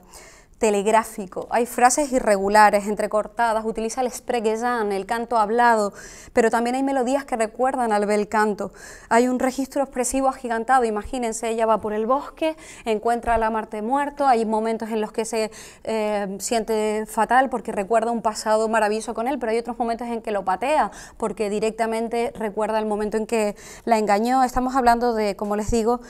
telegráfico, hay frases irregulares, entrecortadas, utiliza el spreguesan, el canto hablado, pero también hay melodías que recuerdan al bel canto. Hay un registro expresivo agigantado, imagínense, ella va por el bosque, encuentra a la Marte muerto, hay momentos en los que se eh, siente fatal porque recuerda un pasado maravilloso con él, pero hay otros momentos en que lo patea porque directamente recuerda el momento en que la engañó. Estamos hablando de, como les digo,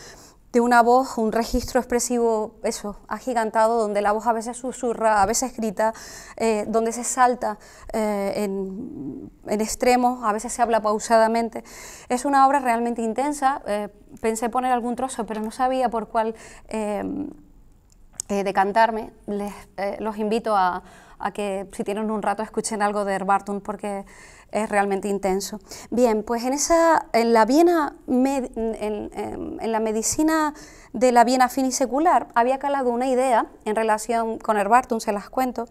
de una voz, un registro expresivo, eso, agigantado, donde la voz a veces susurra, a veces grita, eh, donde se salta eh, en, extremos, a veces se habla pausadamente. Es una obra realmente intensa, eh, pensé poner algún trozo, pero no sabía por cuál eh, ...de cantarme, les, eh, los invito a, que si tienen un rato escuchen algo de Herbartum porque es realmente intenso. Bien, pues en, esa, en, la, en, la medicina de la Viena finisecular había calado una idea en relación con Herbartum, se las cuento,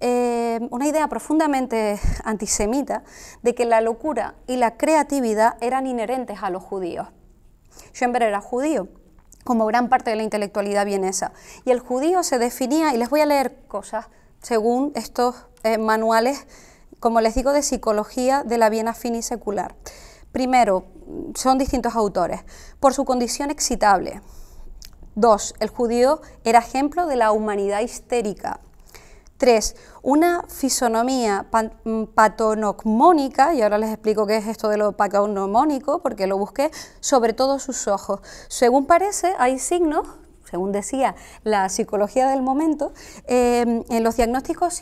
eh, una idea profundamente antisemita de que la locura y la creatividad eran inherentes a los judíos. Schoenberg era judío como gran parte de la intelectualidad vienesa. Y el judío se definía, y les voy a leer cosas según estos eh, manuales, como les digo, de psicología de la Viena secular. Primero, son distintos autores, por su condición excitable. Dos, el judío era ejemplo de la humanidad histérica. Tres, Una fisonomía mm, patonocmónica, y ahora les explico qué es esto de lo patonocmónico, porque lo busqué, sobre todo sus ojos. Según parece, hay signos según decía la psicología del momento, em, en los, diagnósticos,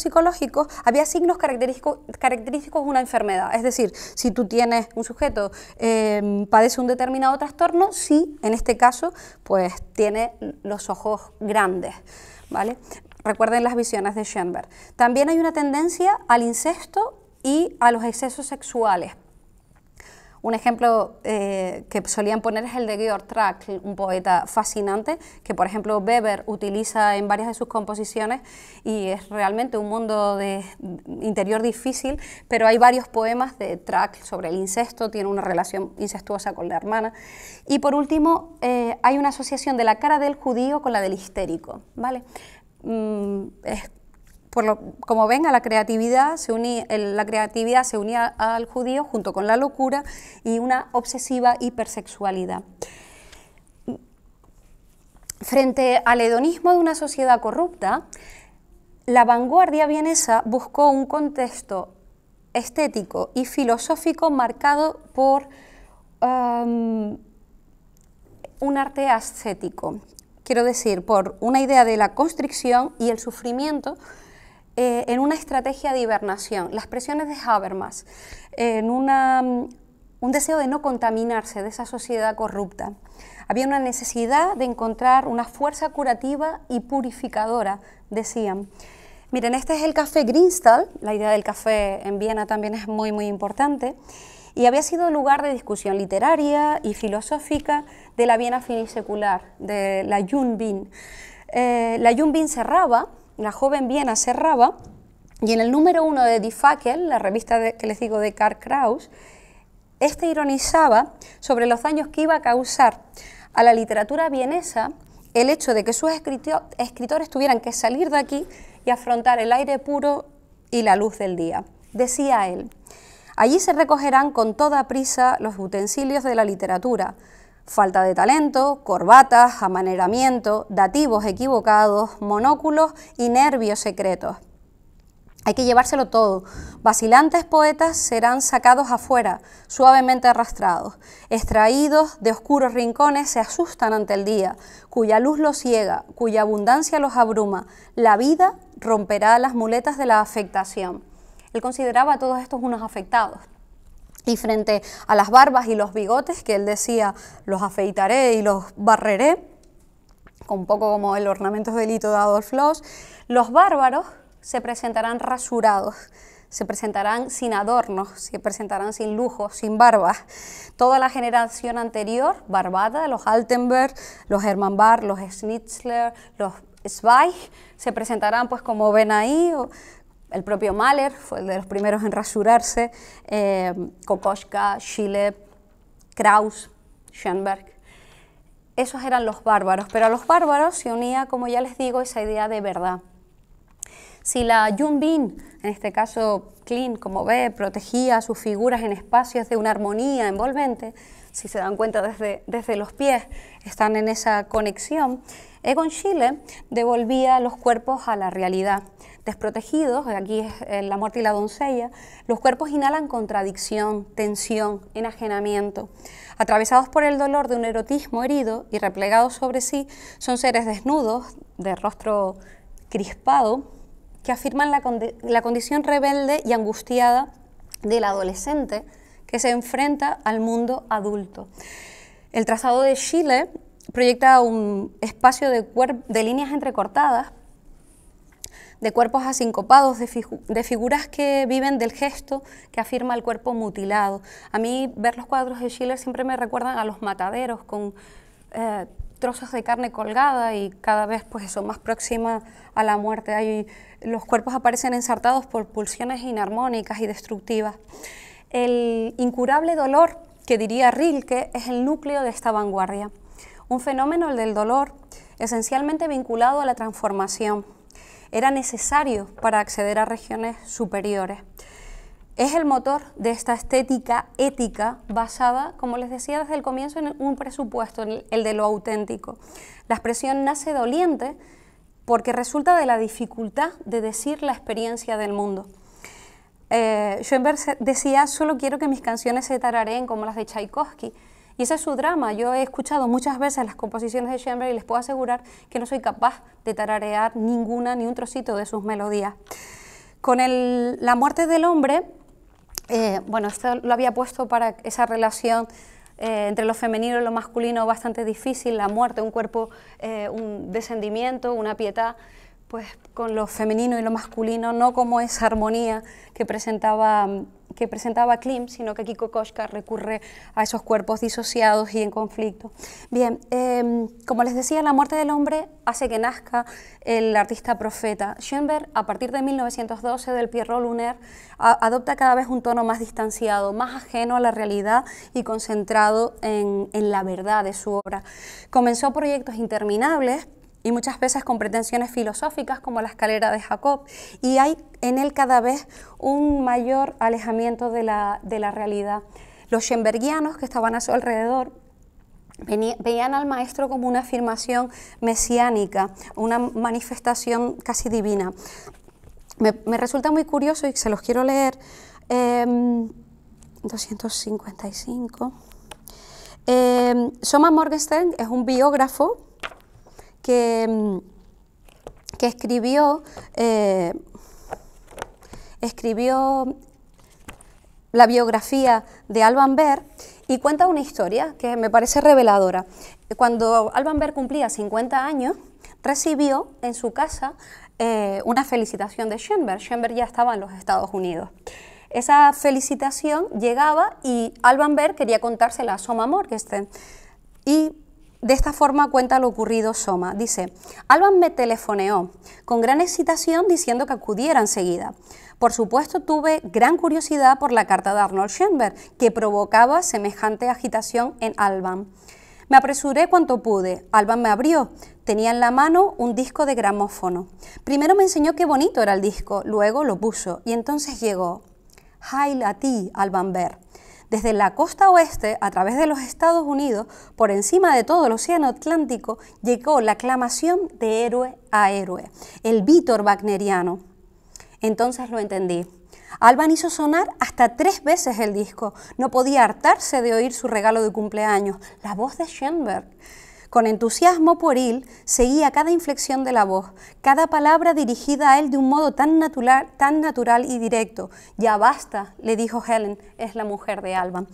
psicológicos había signos característicos de una enfermedad. Es decir, si tú tienes un sujeto, em, padece un determinado trastorno, sí, en este caso, pues tiene los ojos grandes. Recuerden las visiones de Schoenberg. También hay una tendencia al incesto y a los excesos sexuales un ejemplo eh, que solían poner es el de Georg Trakl, un poeta fascinante que, por ejemplo, Weber utiliza en varias de sus composiciones y es realmente un mundo de interior difícil, pero hay varios poemas de Trakl sobre el incesto, tiene una relación incestuosa con la hermana. Y por último, eh, hay una asociación de la cara del judío con la del histérico, ¿vale? Mm, como ven, a la creatividad se unía, la creatividad se unía al judío junto con la locura y una obsesiva hipersexualidad. Frente al hedonismo de una sociedad corrupta, la vanguardia vienesa buscó un contexto estético y filosófico marcado por um, un arte ascético, quiero decir, por una idea de la constricción y el sufrimiento eh, en una estrategia de hibernación, las presiones de Habermas, en mm, un deseo de no contaminarse de esa sociedad corrupta. Había una necesidad de encontrar una fuerza curativa y purificadora, decían. Miren, este es el café Greenstall, la idea del café en Viena también es muy, muy importante, y había sido lugar de discusión literaria y filosófica de la Viena finisecular, de la Yun eh, la Yun cerraba la joven Viena cerraba, y en el número uno de Die Fackel, la revista que les digo de Karl Kraus, este ironizaba sobre los daños que iba a causar a la literatura vienesa el hecho de que sus escritores tuvieran que salir de aquí y afrontar el aire puro y la luz del día. Decía él, allí se recogerán con toda prisa los utensilios de la literatura, falta de talento, corbatas, amaneramiento, dativos equivocados, monóculos y nervios secretos. Hay que llevárselo todo. Vacilantes poetas serán sacados afuera, suavemente arrastrados. Extraídos de oscuros rincones se asustan ante el día, cuya luz los ciega, cuya abundancia los abruma. La vida romperá las muletas de la afectación. Él consideraba a todos estos unos afectados. Y frente a las barbas y los bigotes, que él decía, los afeitaré y los barreré, un poco como el ornamento de lito de Adolf Loss, los bárbaros se presentarán rasurados, se presentarán sin adornos, se presentarán sin lujo, sin barbas. Toda la generación anterior, barbada, los Altenberg, los Hermann Barth, los Schnitzler, los Zweig, se presentarán pues como ven ahí, el propio Mahler fue de los primeros en rasurarse, eh, Kokoschka, Schiele, Krauss, Schoenberg. Esos eran los bárbaros, pero a los bárbaros se unía, como ya les digo, esa idea de verdad. Si la Jungbin, en este caso Klein, como ve, protegía sus figuras en espacios de una armonía envolvente, si se dan cuenta desde, desde los pies, están en esa conexión, Egon Schiele devolvía los cuerpos a la realidad, desprotegidos, aquí es eh, la muerte y la doncella, los cuerpos inhalan contradicción, tensión, enajenamiento. Atravesados por el dolor de un erotismo herido y replegados sobre sí, son seres desnudos, de rostro crispado, que afirman la, condición rebelde y angustiada del adolescente que se enfrenta al mundo adulto. El trazado de Chile proyecta un espacio de, de líneas entrecortadas de cuerpos asincopados, de, figuras que viven del gesto que afirma el cuerpo mutilado. A mí ver los cuadros de Schiller siempre me recuerdan a los mataderos con eh, trozos de carne colgada y cada vez pues son más próxima a la muerte. los cuerpos aparecen ensartados por pulsiones inarmónicas y destructivas. El incurable dolor, que diría Rilke, es el núcleo de esta vanguardia. Un fenómeno, el del dolor, esencialmente vinculado a la transformación, era necesario para acceder a regiones superiores. Es el motor de esta estética ética basada, como les decía desde el comienzo, en un presupuesto, el de lo auténtico. La expresión nace doliente porque resulta de la dificultad de decir la experiencia del mundo. Schoenberg eh, decía, solo quiero que mis canciones se tarareen como las de Tchaikovsky, y ese es su drama. Yo he escuchado muchas veces las composiciones de Schoenberg y les puedo asegurar que no soy capaz de tararear ninguna ni un trocito de sus melodías. Con la muerte del hombre, eh, bueno, esto lo había puesto para esa relación eh, entre lo femenino y lo masculino bastante difícil, la muerte, un cuerpo, eh, un descendimiento, una pietad, pues con lo femenino y lo masculino, no como esa armonía que presentaba, que presentaba Klim, sino que aquí Kokoschka recurre a esos cuerpos disociados y en conflicto. Bien, em, como les decía, la muerte del hombre hace que nazca el artista profeta. Schoenberg, a partir de 1912 del Pierrot Luner, adopta cada vez un tono más distanciado, más ajeno a la realidad y concentrado en, en la verdad de su obra. Comenzó proyectos interminables, y muchas veces con pretensiones filosóficas como la escalera de Jacob, y hay en él cada vez un mayor alejamiento de la, realidad. Los Schembergianos que estaban a su alrededor veían al maestro como una afirmación mesiánica, una manifestación casi divina. Me, resulta muy curioso y se los quiero leer. 255. Em, em, Soma Morgenstern es un biógrafo Mm, que, escribió, eh, escribió la biografía de Alban Berg y cuenta una historia que me parece reveladora. Cuando Alban Berg cumplía 50 años, recibió en su casa eh, una felicitación de Schoenberg. Schoenberg ya estaba en los Estados Unidos. Esa felicitación llegaba y Alban Berg quería contársela a Soma Morgenstern. Y de esta forma cuenta lo ocurrido Soma. Dice, Alban me telefoneó con gran excitación diciendo que acudiera enseguida. Por supuesto, tuve gran curiosidad por la carta de Arnold Schoenberg, que provocaba semejante agitación en Alban. Me apresuré cuanto pude. Alban me abrió. Tenía en la mano un disco de gramófono. Primero me enseñó qué bonito era el disco, luego lo puso y entonces llegó. Hail a ti, Alban Ver desde la costa oeste, a través de los Estados Unidos, por encima de todo el Océano Atlántico, llegó la aclamación de héroe a héroe, el Vítor Wagneriano. Entonces lo entendí. Alban hizo sonar hasta tres veces el disco. No podía hartarse de oír su regalo de cumpleaños, la voz de Schoenberg. Con entusiasmo pueril seguía cada inflexión de la voz, cada palabra dirigida a él de un modo tan natural, tan natural y directo. Ya basta, le dijo Helen, es la mujer de Alba.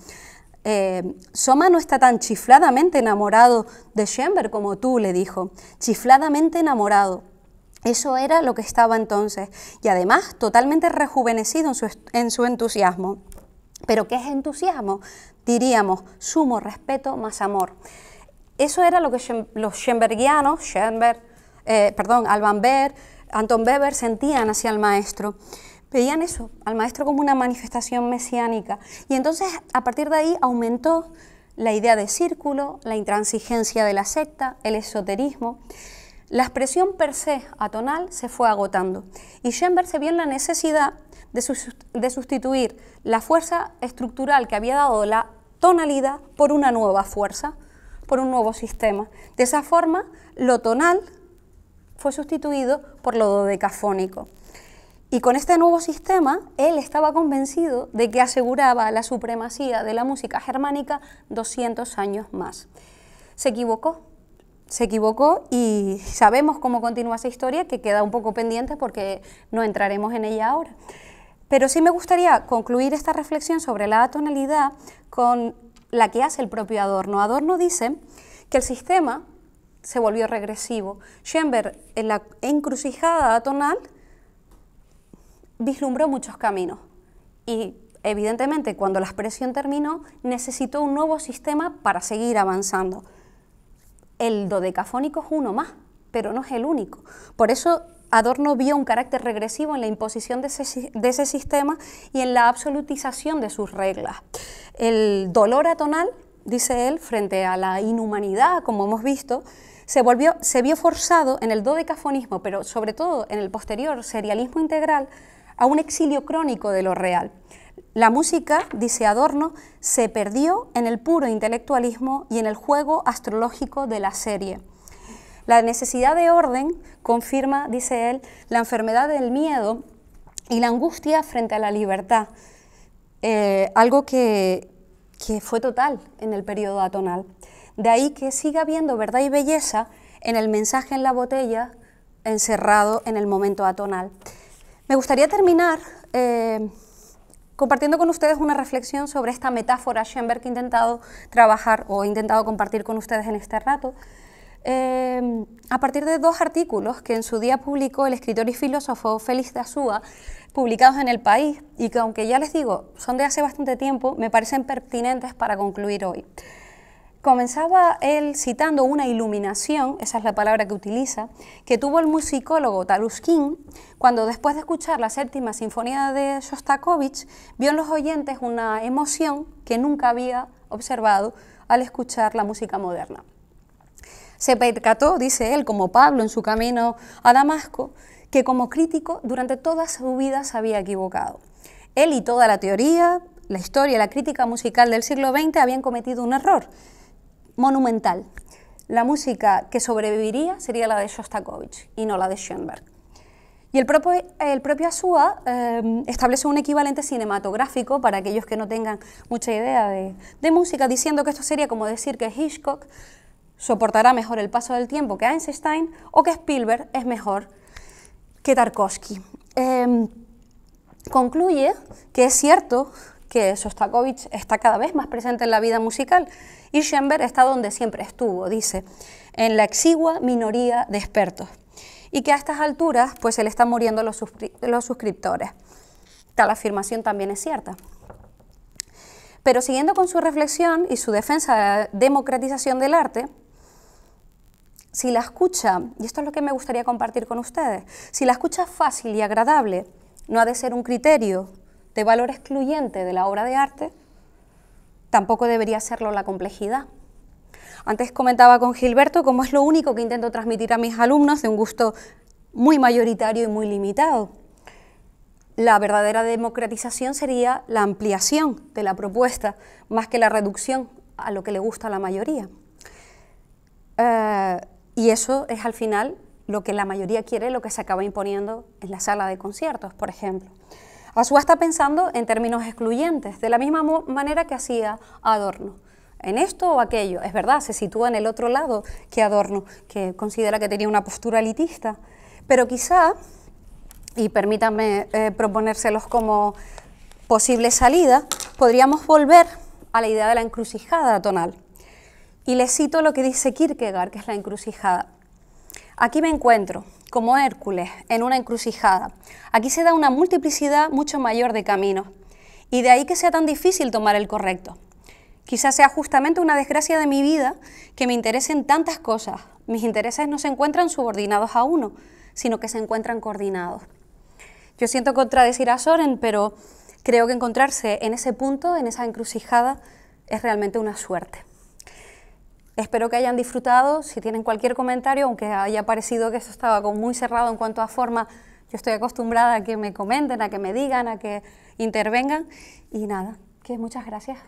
Eh, Soma no está tan chifladamente enamorado de Schember como tú, le dijo. Chifladamente enamorado. Eso era lo que estaba entonces, y además totalmente rejuvenecido en su, en su entusiasmo. ¿Pero qué es entusiasmo? Diríamos, sumo respeto más amor. Eso era lo que los Schoenbergianos, Schoenberg, eh, perdón, Alban Berg, Anton Weber sentían hacia el maestro. Veían eso, al maestro como una manifestación mesiánica. Y entonces, a partir de ahí, aumentó la idea de círculo, la intransigencia de la secta, el esoterismo. La expresión per se atonal se fue agotando y Schoenberg se vio en la necesidad de, sustituir la fuerza estructural que había dado la tonalidad por una nueva fuerza, por un nuevo sistema. De esa forma, lo tonal fue sustituido por lo dodecafónico. Y con este nuevo sistema, él estaba convencido de que aseguraba la supremacía de la música germánica 200 años más. Se equivocó, se equivocó y sabemos cómo continúa esa historia, que queda un poco pendiente porque no entraremos en ella ahora. Pero sí me gustaría concluir esta reflexión sobre la tonalidad con la que hace el propio Adorno. Adorno dice que el sistema se volvió regresivo. Schoenberg, en la encrucijada tonal, vislumbró muchos caminos y evidentemente cuando la expresión terminó necesitó un nuevo sistema para seguir avanzando. El dodecafónico es uno más, pero no es el único. Por eso Adorno vio un carácter regresivo en la imposición de ese, sistema y en la absolutización de sus reglas. El dolor atonal, dice él, frente a la inhumanidad, como hemos visto, se, se vio forzado en el dodecafonismo, pero sobre todo en el posterior serialismo integral, a un exilio crónico de lo real. La música, dice Adorno, se perdió en el puro intelectualismo y en el juego astrológico de la serie. La necesidad de orden confirma, dice él, la enfermedad del miedo y la angustia frente a la libertad, eh, algo que, fue total en el periodo atonal. De ahí que siga habiendo verdad y belleza en el mensaje en la botella encerrado en el momento atonal. Me gustaría terminar eh, compartiendo con ustedes una reflexión sobre esta metáfora Schoenberg que he intentado trabajar o he intentado compartir con ustedes en este rato, Em, a partir de dos artículos que en su día publicó el escritor y filósofo Félix Asúa, publicados en El País, y que aunque ya les digo, son de hace bastante tiempo, me parecen pertinentes para concluir hoy. Comenzaba él citando una iluminación, esa es la palabra que utiliza, que tuvo el musicólogo Taluskin cuando después de escuchar la séptima sinfonía de Shostakovich vio en los oyentes una emoción que nunca había observado al escuchar la música moderna. Se percató, dice él, como Pablo en su camino a Damasco, que como crítico durante toda su vida se había equivocado. Él y toda la teoría, la historia, la crítica musical del siglo XX habían cometido un error monumental. La música que sobreviviría sería la de Shostakovich y no la de Schoenberg. Y el propio, el propio Asua eh, establece un equivalente cinematográfico para aquellos que no tengan mucha idea de, de música, diciendo que esto sería como decir que Hitchcock soportará mejor el paso del tiempo que Einstein o que Spielberg es mejor que Tarkovsky. Em, concluye que es cierto que Sostakovich está cada vez más presente en la vida musical y Schoenberg está donde siempre estuvo, dice, en la exigua minoría de expertos y que a estas alturas pues se le están muriendo los, los suscriptores. Tal afirmación también es cierta. Pero siguiendo con su reflexión y su defensa de la democratización del arte, si la escucha, y esto es lo que me gustaría compartir con ustedes, si la escucha fácil y agradable, no ha de ser un criterio de valor excluyente de la obra de arte, tampoco debería serlo la complejidad. Antes comentaba con Gilberto cómo es lo único que intento transmitir a mis alumnos de un gusto muy mayoritario y muy limitado. La verdadera democratización sería la ampliación de la propuesta, más que la reducción a lo que le gusta a la mayoría. Eh, y eso es al final lo que la mayoría quiere, lo que se acaba imponiendo en la sala de conciertos, por ejemplo. Asua está pensando en términos excluyentes, de la misma manera que hacía Adorno. En esto o aquello, es verdad, se sitúa en el otro lado que Adorno, que considera que tenía una postura elitista, pero quizá, y permítanme eh, proponérselos como posible salida, podríamos volver a la idea de la encrucijada tonal. Y le cito lo que dice Kierkegaard, que es la encrucijada. Aquí me encuentro, como Hércules, en una encrucijada. Aquí se da una multiplicidad mucho mayor de caminos. Y de ahí que sea tan difícil tomar el correcto. Quizás sea justamente una desgracia de mi vida que me interesen tantas cosas. Mis intereses no se encuentran subordinados a uno, sino que se encuentran coordinados. Yo siento contradecir a Soren, pero creo que encontrarse en ese punto, en esa encrucijada, es realmente una suerte. Espero que hayan disfrutado. Si tienen cualquier comentario, aunque haya parecido que eso estaba muy cerrado en cuanto a forma, yo estoy acostumbrada a que me comenten, a que me digan, a que intervengan. Y nada, que muchas gracias.